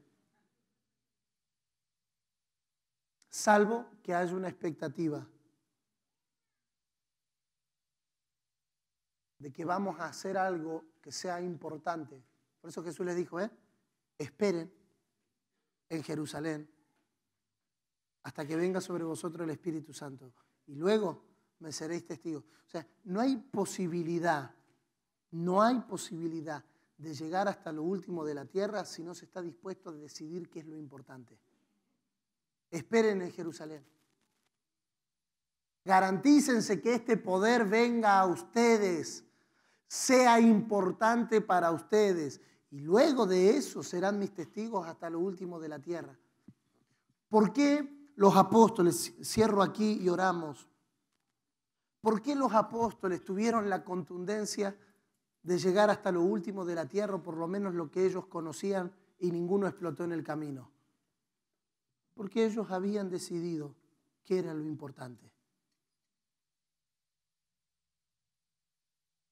Salvo que haya una expectativa de que vamos a hacer algo que sea importante. Por eso Jesús les dijo, ¿eh? esperen en Jerusalén hasta que venga sobre vosotros el Espíritu Santo. Y luego me seréis testigos. O sea, no hay posibilidad, no hay posibilidad de llegar hasta lo último de la tierra si no se está dispuesto a decidir qué es lo importante. Esperen en Jerusalén. Garantícense que este poder venga a ustedes sea importante para ustedes. Y luego de eso serán mis testigos hasta lo último de la tierra. ¿Por qué los apóstoles, cierro aquí y oramos, por qué los apóstoles tuvieron la contundencia de llegar hasta lo último de la tierra, por lo menos lo que ellos conocían, y ninguno explotó en el camino? Porque ellos habían decidido qué era lo importante.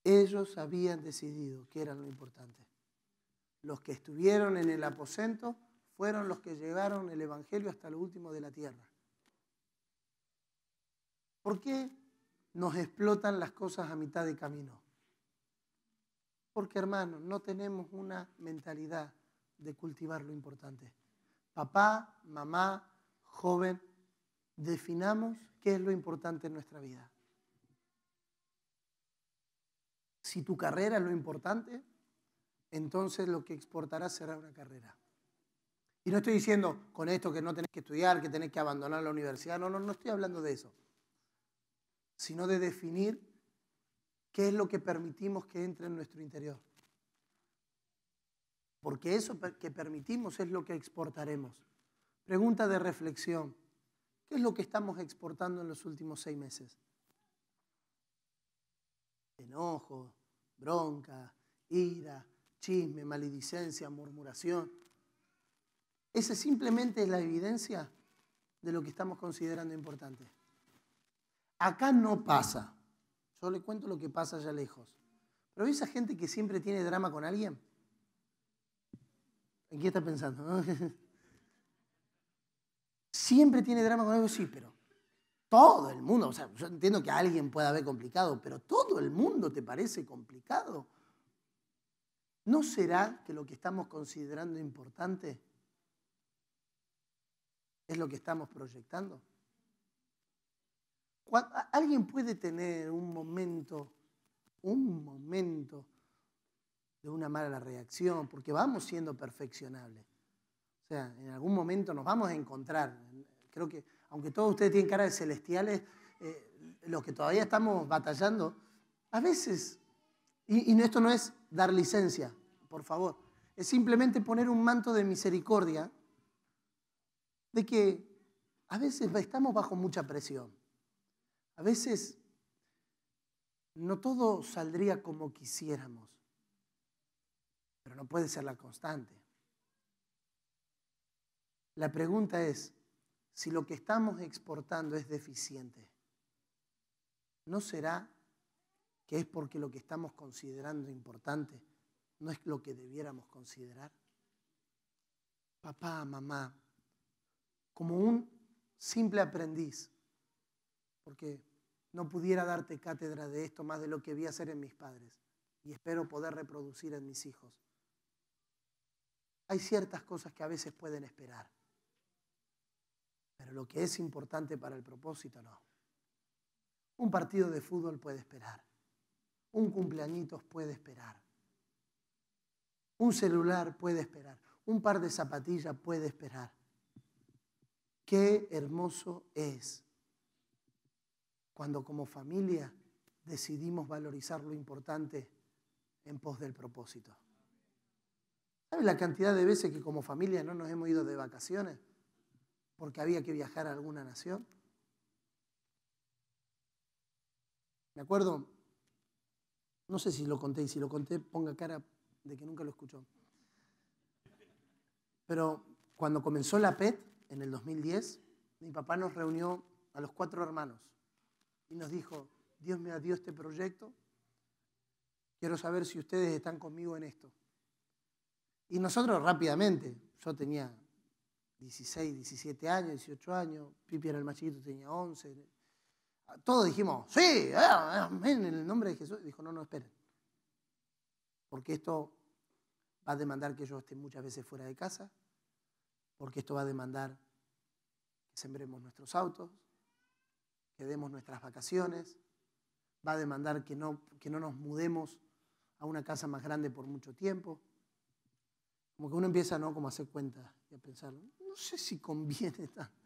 Ellos habían decidido que era lo importante. Los que estuvieron en el aposento fueron los que llevaron el Evangelio hasta lo último de la tierra. ¿Por qué nos explotan las cosas a mitad de camino? Porque, hermanos, no tenemos una mentalidad de cultivar lo importante. Papá, mamá, joven, definamos qué es lo importante en nuestra vida. Si tu carrera es lo importante, entonces lo que exportarás será una carrera. Y no estoy diciendo con esto que no tenés que estudiar, que tenés que abandonar la universidad, no, no, no estoy hablando de eso, sino de definir qué es lo que permitimos que entre en nuestro interior. Porque eso que permitimos es lo que exportaremos. Pregunta de reflexión. ¿Qué es lo que estamos exportando en los últimos seis meses? Enojo, bronca, ira, chisme, maledicencia, murmuración. Esa simplemente es la evidencia de lo que estamos considerando importante. Acá no pasa. Yo le cuento lo que pasa allá lejos. Pero esa gente que siempre tiene drama con alguien, ¿en qué está pensando? siempre tiene drama con algo, sí, pero todo el mundo, o sea, yo entiendo que a alguien pueda haber complicado, pero todo el mundo te parece complicado. ¿No será que lo que estamos considerando importante es lo que estamos proyectando? Alguien puede tener un momento, un momento de una mala reacción, porque vamos siendo perfeccionables. O sea, en algún momento nos vamos a encontrar. Creo que aunque todos ustedes tienen caras celestiales, eh, los que todavía estamos batallando, a veces, y, y esto no es dar licencia, por favor, es simplemente poner un manto de misericordia de que a veces estamos bajo mucha presión. A veces no todo saldría como quisiéramos, pero no puede ser la constante. La pregunta es, si lo que estamos exportando es deficiente? ¿No será que es porque lo que estamos considerando importante no es lo que debiéramos considerar? Papá, mamá, como un simple aprendiz, porque no pudiera darte cátedra de esto más de lo que vi hacer en mis padres y espero poder reproducir en mis hijos. Hay ciertas cosas que a veces pueden esperar pero lo que es importante para el propósito no. Un partido de fútbol puede esperar, un cumpleañitos puede esperar, un celular puede esperar, un par de zapatillas puede esperar. Qué hermoso es cuando como familia decidimos valorizar lo importante en pos del propósito. ¿Sabes la cantidad de veces que como familia no nos hemos ido de vacaciones? porque había que viajar a alguna nación. ¿De acuerdo, no sé si lo conté y si lo conté ponga cara de que nunca lo escuchó. Pero cuando comenzó la PET en el 2010, mi papá nos reunió a los cuatro hermanos y nos dijo, Dios me dio este proyecto, quiero saber si ustedes están conmigo en esto. Y nosotros rápidamente, yo tenía 16, 17 años, 18 años, Pipi era el más chiquito, tenía 11. Todos dijimos, sí, eh, amén, en el nombre de Jesús. Dijo, no, no, esperen. Porque esto va a demandar que yo esté muchas veces fuera de casa, porque esto va a demandar que sembremos nuestros autos, que demos nuestras vacaciones, va a demandar que no, que no nos mudemos a una casa más grande por mucho tiempo como que uno empieza ¿no? como a hacer cuenta y a pensar, no sé si conviene tanto.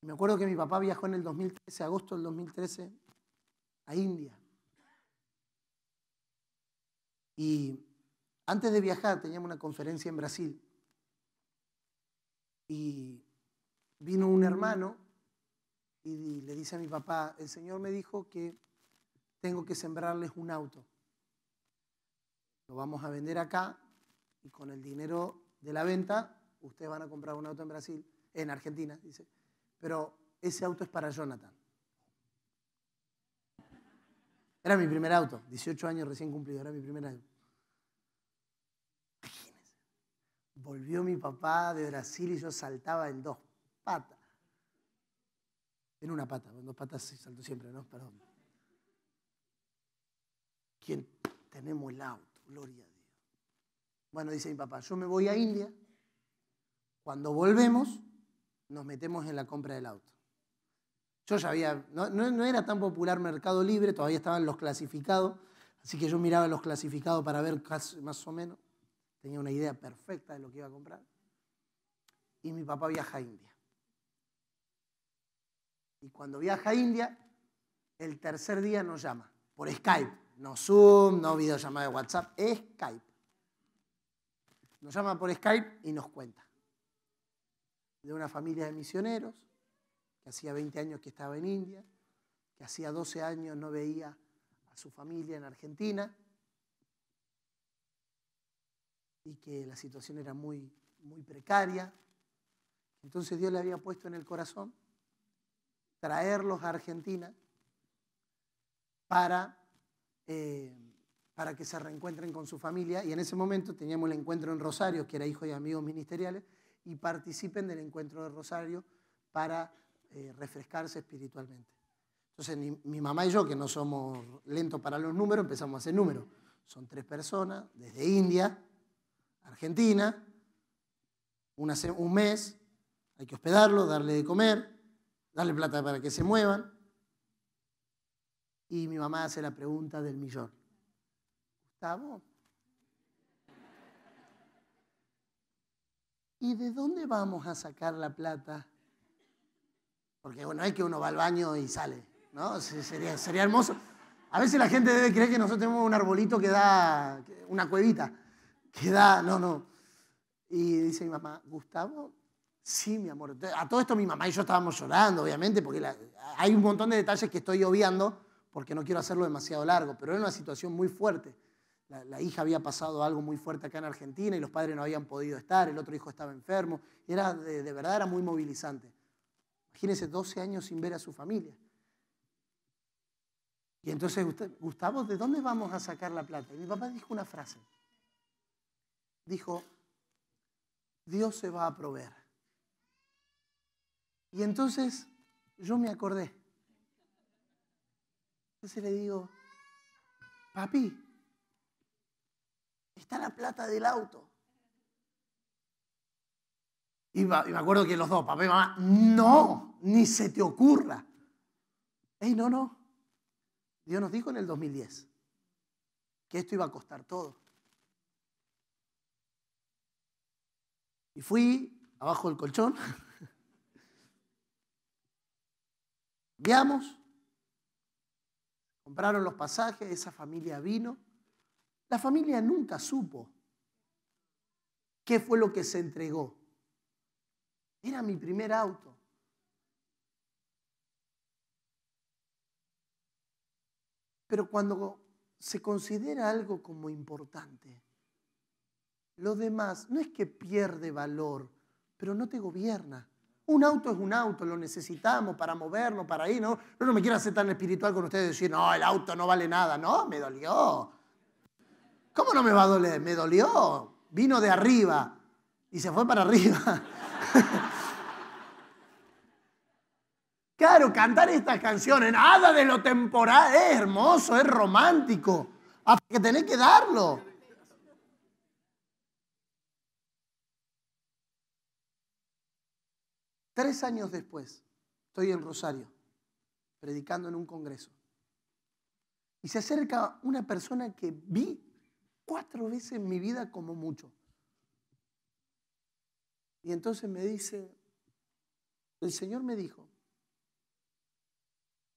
Me acuerdo que mi papá viajó en el 2013, agosto del 2013, a India. Y antes de viajar teníamos una conferencia en Brasil. Y vino un hermano y le dice a mi papá, el Señor me dijo que tengo que sembrarles un auto lo vamos a vender acá y con el dinero de la venta ustedes van a comprar un auto en Brasil, en Argentina, dice. Pero ese auto es para Jonathan. Era mi primer auto, 18 años recién cumplido, era mi primer auto. Imagínense. Volvió mi papá de Brasil y yo saltaba en dos patas. En una pata, en dos patas salto siempre, ¿no? Perdón. ¿Quién? Tenemos el auto. Gloria a Dios. Bueno, dice mi papá, yo me voy a India. Cuando volvemos, nos metemos en la compra del auto. Yo ya había, no, no era tan popular Mercado Libre, todavía estaban los clasificados, así que yo miraba los clasificados para ver más o menos. Tenía una idea perfecta de lo que iba a comprar. Y mi papá viaja a India. Y cuando viaja a India, el tercer día nos llama por Skype no Zoom, no videollamada de WhatsApp, Skype. Nos llama por Skype y nos cuenta. De una familia de misioneros, que hacía 20 años que estaba en India, que hacía 12 años no veía a su familia en Argentina, y que la situación era muy, muy precaria. Entonces Dios le había puesto en el corazón traerlos a Argentina para eh, para que se reencuentren con su familia. Y en ese momento teníamos el encuentro en Rosario, que era hijo de amigos ministeriales, y participen del encuentro de Rosario para eh, refrescarse espiritualmente. Entonces mi, mamá y yo, que no somos lentos para los números, empezamos a hacer números. Son tres personas, desde India, Argentina, un mes, hay que hospedarlo, darle de comer, darle plata para que se muevan, y mi mamá hace la pregunta del millón. Gustavo, ¿y de dónde vamos a sacar la plata? Porque bueno, es que uno va al baño y sale, ¿no? Sería, sería hermoso. A veces la gente debe creer que nosotros tenemos un arbolito que da, una cuevita, que da, no, no. Y dice mi mamá, Gustavo, sí, mi amor. A todo esto mi mamá y yo estábamos llorando, obviamente, porque hay un montón de detalles que estoy obviando, porque no quiero hacerlo demasiado largo, pero era una situación muy fuerte. La, hija había pasado algo muy fuerte acá en Argentina y los padres no habían podido estar, el otro hijo estaba enfermo, era de, verdad era muy movilizante. Imagínense 12 años sin ver a su familia. Y entonces, usted, Gustavo, ¿de dónde vamos a sacar la plata? Y mi papá dijo una frase. Dijo, Dios se va a proveer. Y entonces yo me acordé. Entonces le digo, papi, está la plata del auto. Y, me acuerdo que los dos, papá y mamá, no, ni se te ocurra. Ey, no, no. Dios nos dijo en el 2010 que esto iba a costar todo. Y fui abajo del colchón. Veamos Compraron los pasajes, esa familia vino. La familia nunca supo qué fue lo que se entregó. Era mi primer auto. Pero cuando se considera algo como importante, lo demás no es que pierde valor, pero no te gobierna. Un auto es un auto, lo necesitamos para movernos, para ir, ¿no? no me quiero hacer tan espiritual con ustedes y decir, no, el auto no vale nada. No, me dolió. ¿Cómo no me va a doler? Me dolió. Vino de arriba y se fue para arriba. claro, cantar estas canciones, nada de lo temporal, es hermoso, es romántico. Hasta que tenés que darlo. Tres años después, estoy en Rosario, predicando en un congreso. Y se acerca una persona que vi cuatro veces en mi vida como mucho. Y entonces me dice, el Señor me dijo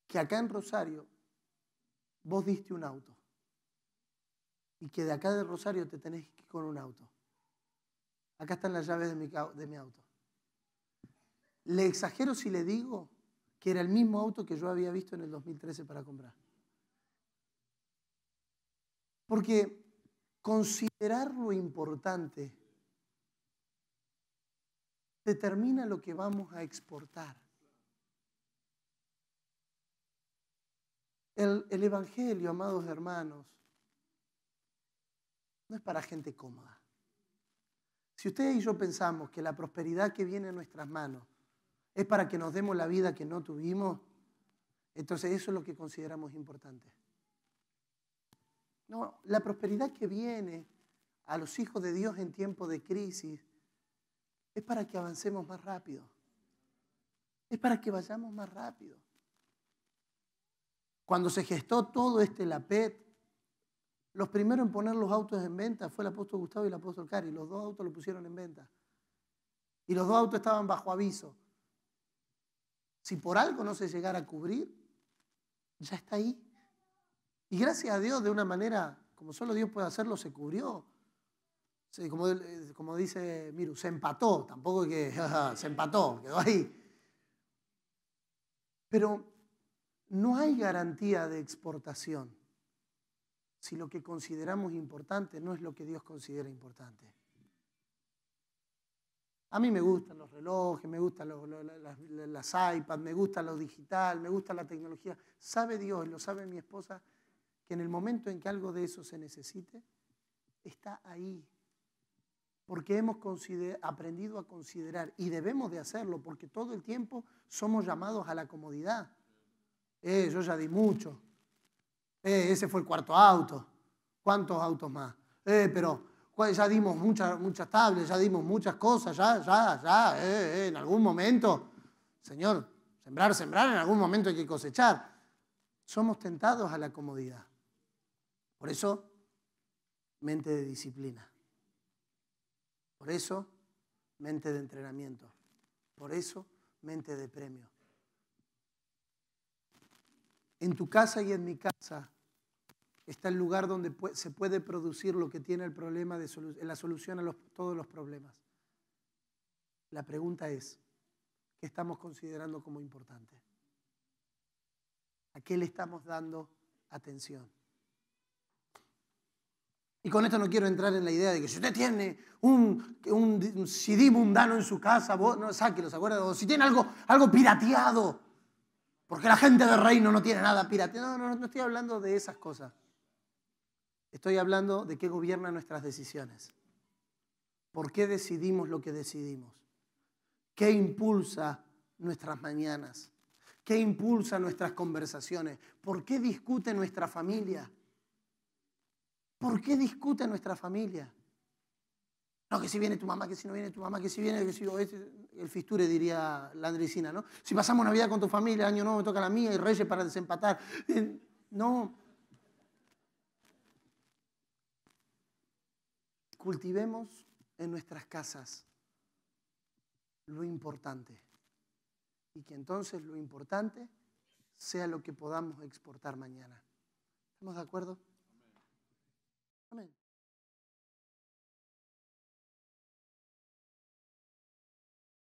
que acá en Rosario vos diste un auto y que de acá de Rosario te tenés que ir con un auto. Acá están las llaves de mi, de mi auto. Le exagero si le digo que era el mismo auto que yo había visto en el 2013 para comprar. Porque considerar lo importante determina lo que vamos a exportar. El, Evangelio, amados hermanos, no es para gente cómoda. Si ustedes y yo pensamos que la prosperidad que viene en nuestras manos es para que nos demos la vida que no tuvimos. Entonces eso es lo que consideramos importante. No, la prosperidad que viene a los hijos de Dios en tiempo de crisis es para que avancemos más rápido. Es para que vayamos más rápido. Cuando se gestó todo este LAPET, los primeros en poner los autos en venta fue el apóstol Gustavo y el apóstol Cari. Los dos autos lo pusieron en venta. Y los dos autos estaban bajo aviso. Si por algo no se llegara a cubrir, ya está ahí. Y gracias a Dios, de una manera, como solo Dios puede hacerlo, se cubrió. Eh, como, dice Miru, se empató, tampoco que se empató, quedó ahí. Pero no hay garantía de exportación si lo que consideramos importante no es lo que Dios considera importante. A mí me gustan los relojes, me gustan las, las iPads, me gusta lo digital, me gusta la tecnología. Sabe Dios, lo sabe mi esposa, que en el momento en que algo de eso se necesite, está ahí. Porque hemos aprendido a considerar, y debemos de hacerlo, porque todo el tiempo somos llamados a la comodidad. Eh, yo ya di mucho. Eh, ese fue el cuarto auto. ¿Cuántos autos más? Eh, pero ya dimos muchas muchas tablas, ya dimos muchas cosas, ya, ya, ya, eh, eh, en algún momento, Señor, sembrar, sembrar, en algún momento hay que cosechar. Somos tentados a la comodidad. Por eso, mente de disciplina. Por eso, mente de entrenamiento. Por eso, mente de premio. En tu casa y en mi casa está el lugar donde se puede producir lo que tiene el problema de la solución a todos los problemas. La pregunta es, ¿qué estamos considerando como importante? ¿A qué le estamos dando atención? Y con esto no quiero entrar en la idea de que si usted tiene un, CD mundano en su casa, vos, no, ¿se acuerda? O si tiene algo, algo pirateado, porque la gente del reino no tiene nada pirateado. No, no, no estoy hablando de esas cosas. Estoy hablando de qué gobierna nuestras decisiones. ¿Por qué decidimos lo que decidimos? ¿Qué impulsa nuestras mañanas? ¿Qué impulsa nuestras conversaciones? ¿Por qué discute nuestra familia? ¿Por qué discute nuestra familia? No, que si viene tu mamá, que si no viene tu mamá, que si viene, que si este, el fisture diría la andresina, ¿no? Si pasamos vida con tu familia, año nuevo me toca la mía y reyes para desempatar. Eh, no, cultivemos en nuestras casas lo importante y que entonces lo importante sea lo que podamos exportar mañana. ¿Estamos de acuerdo? Amén.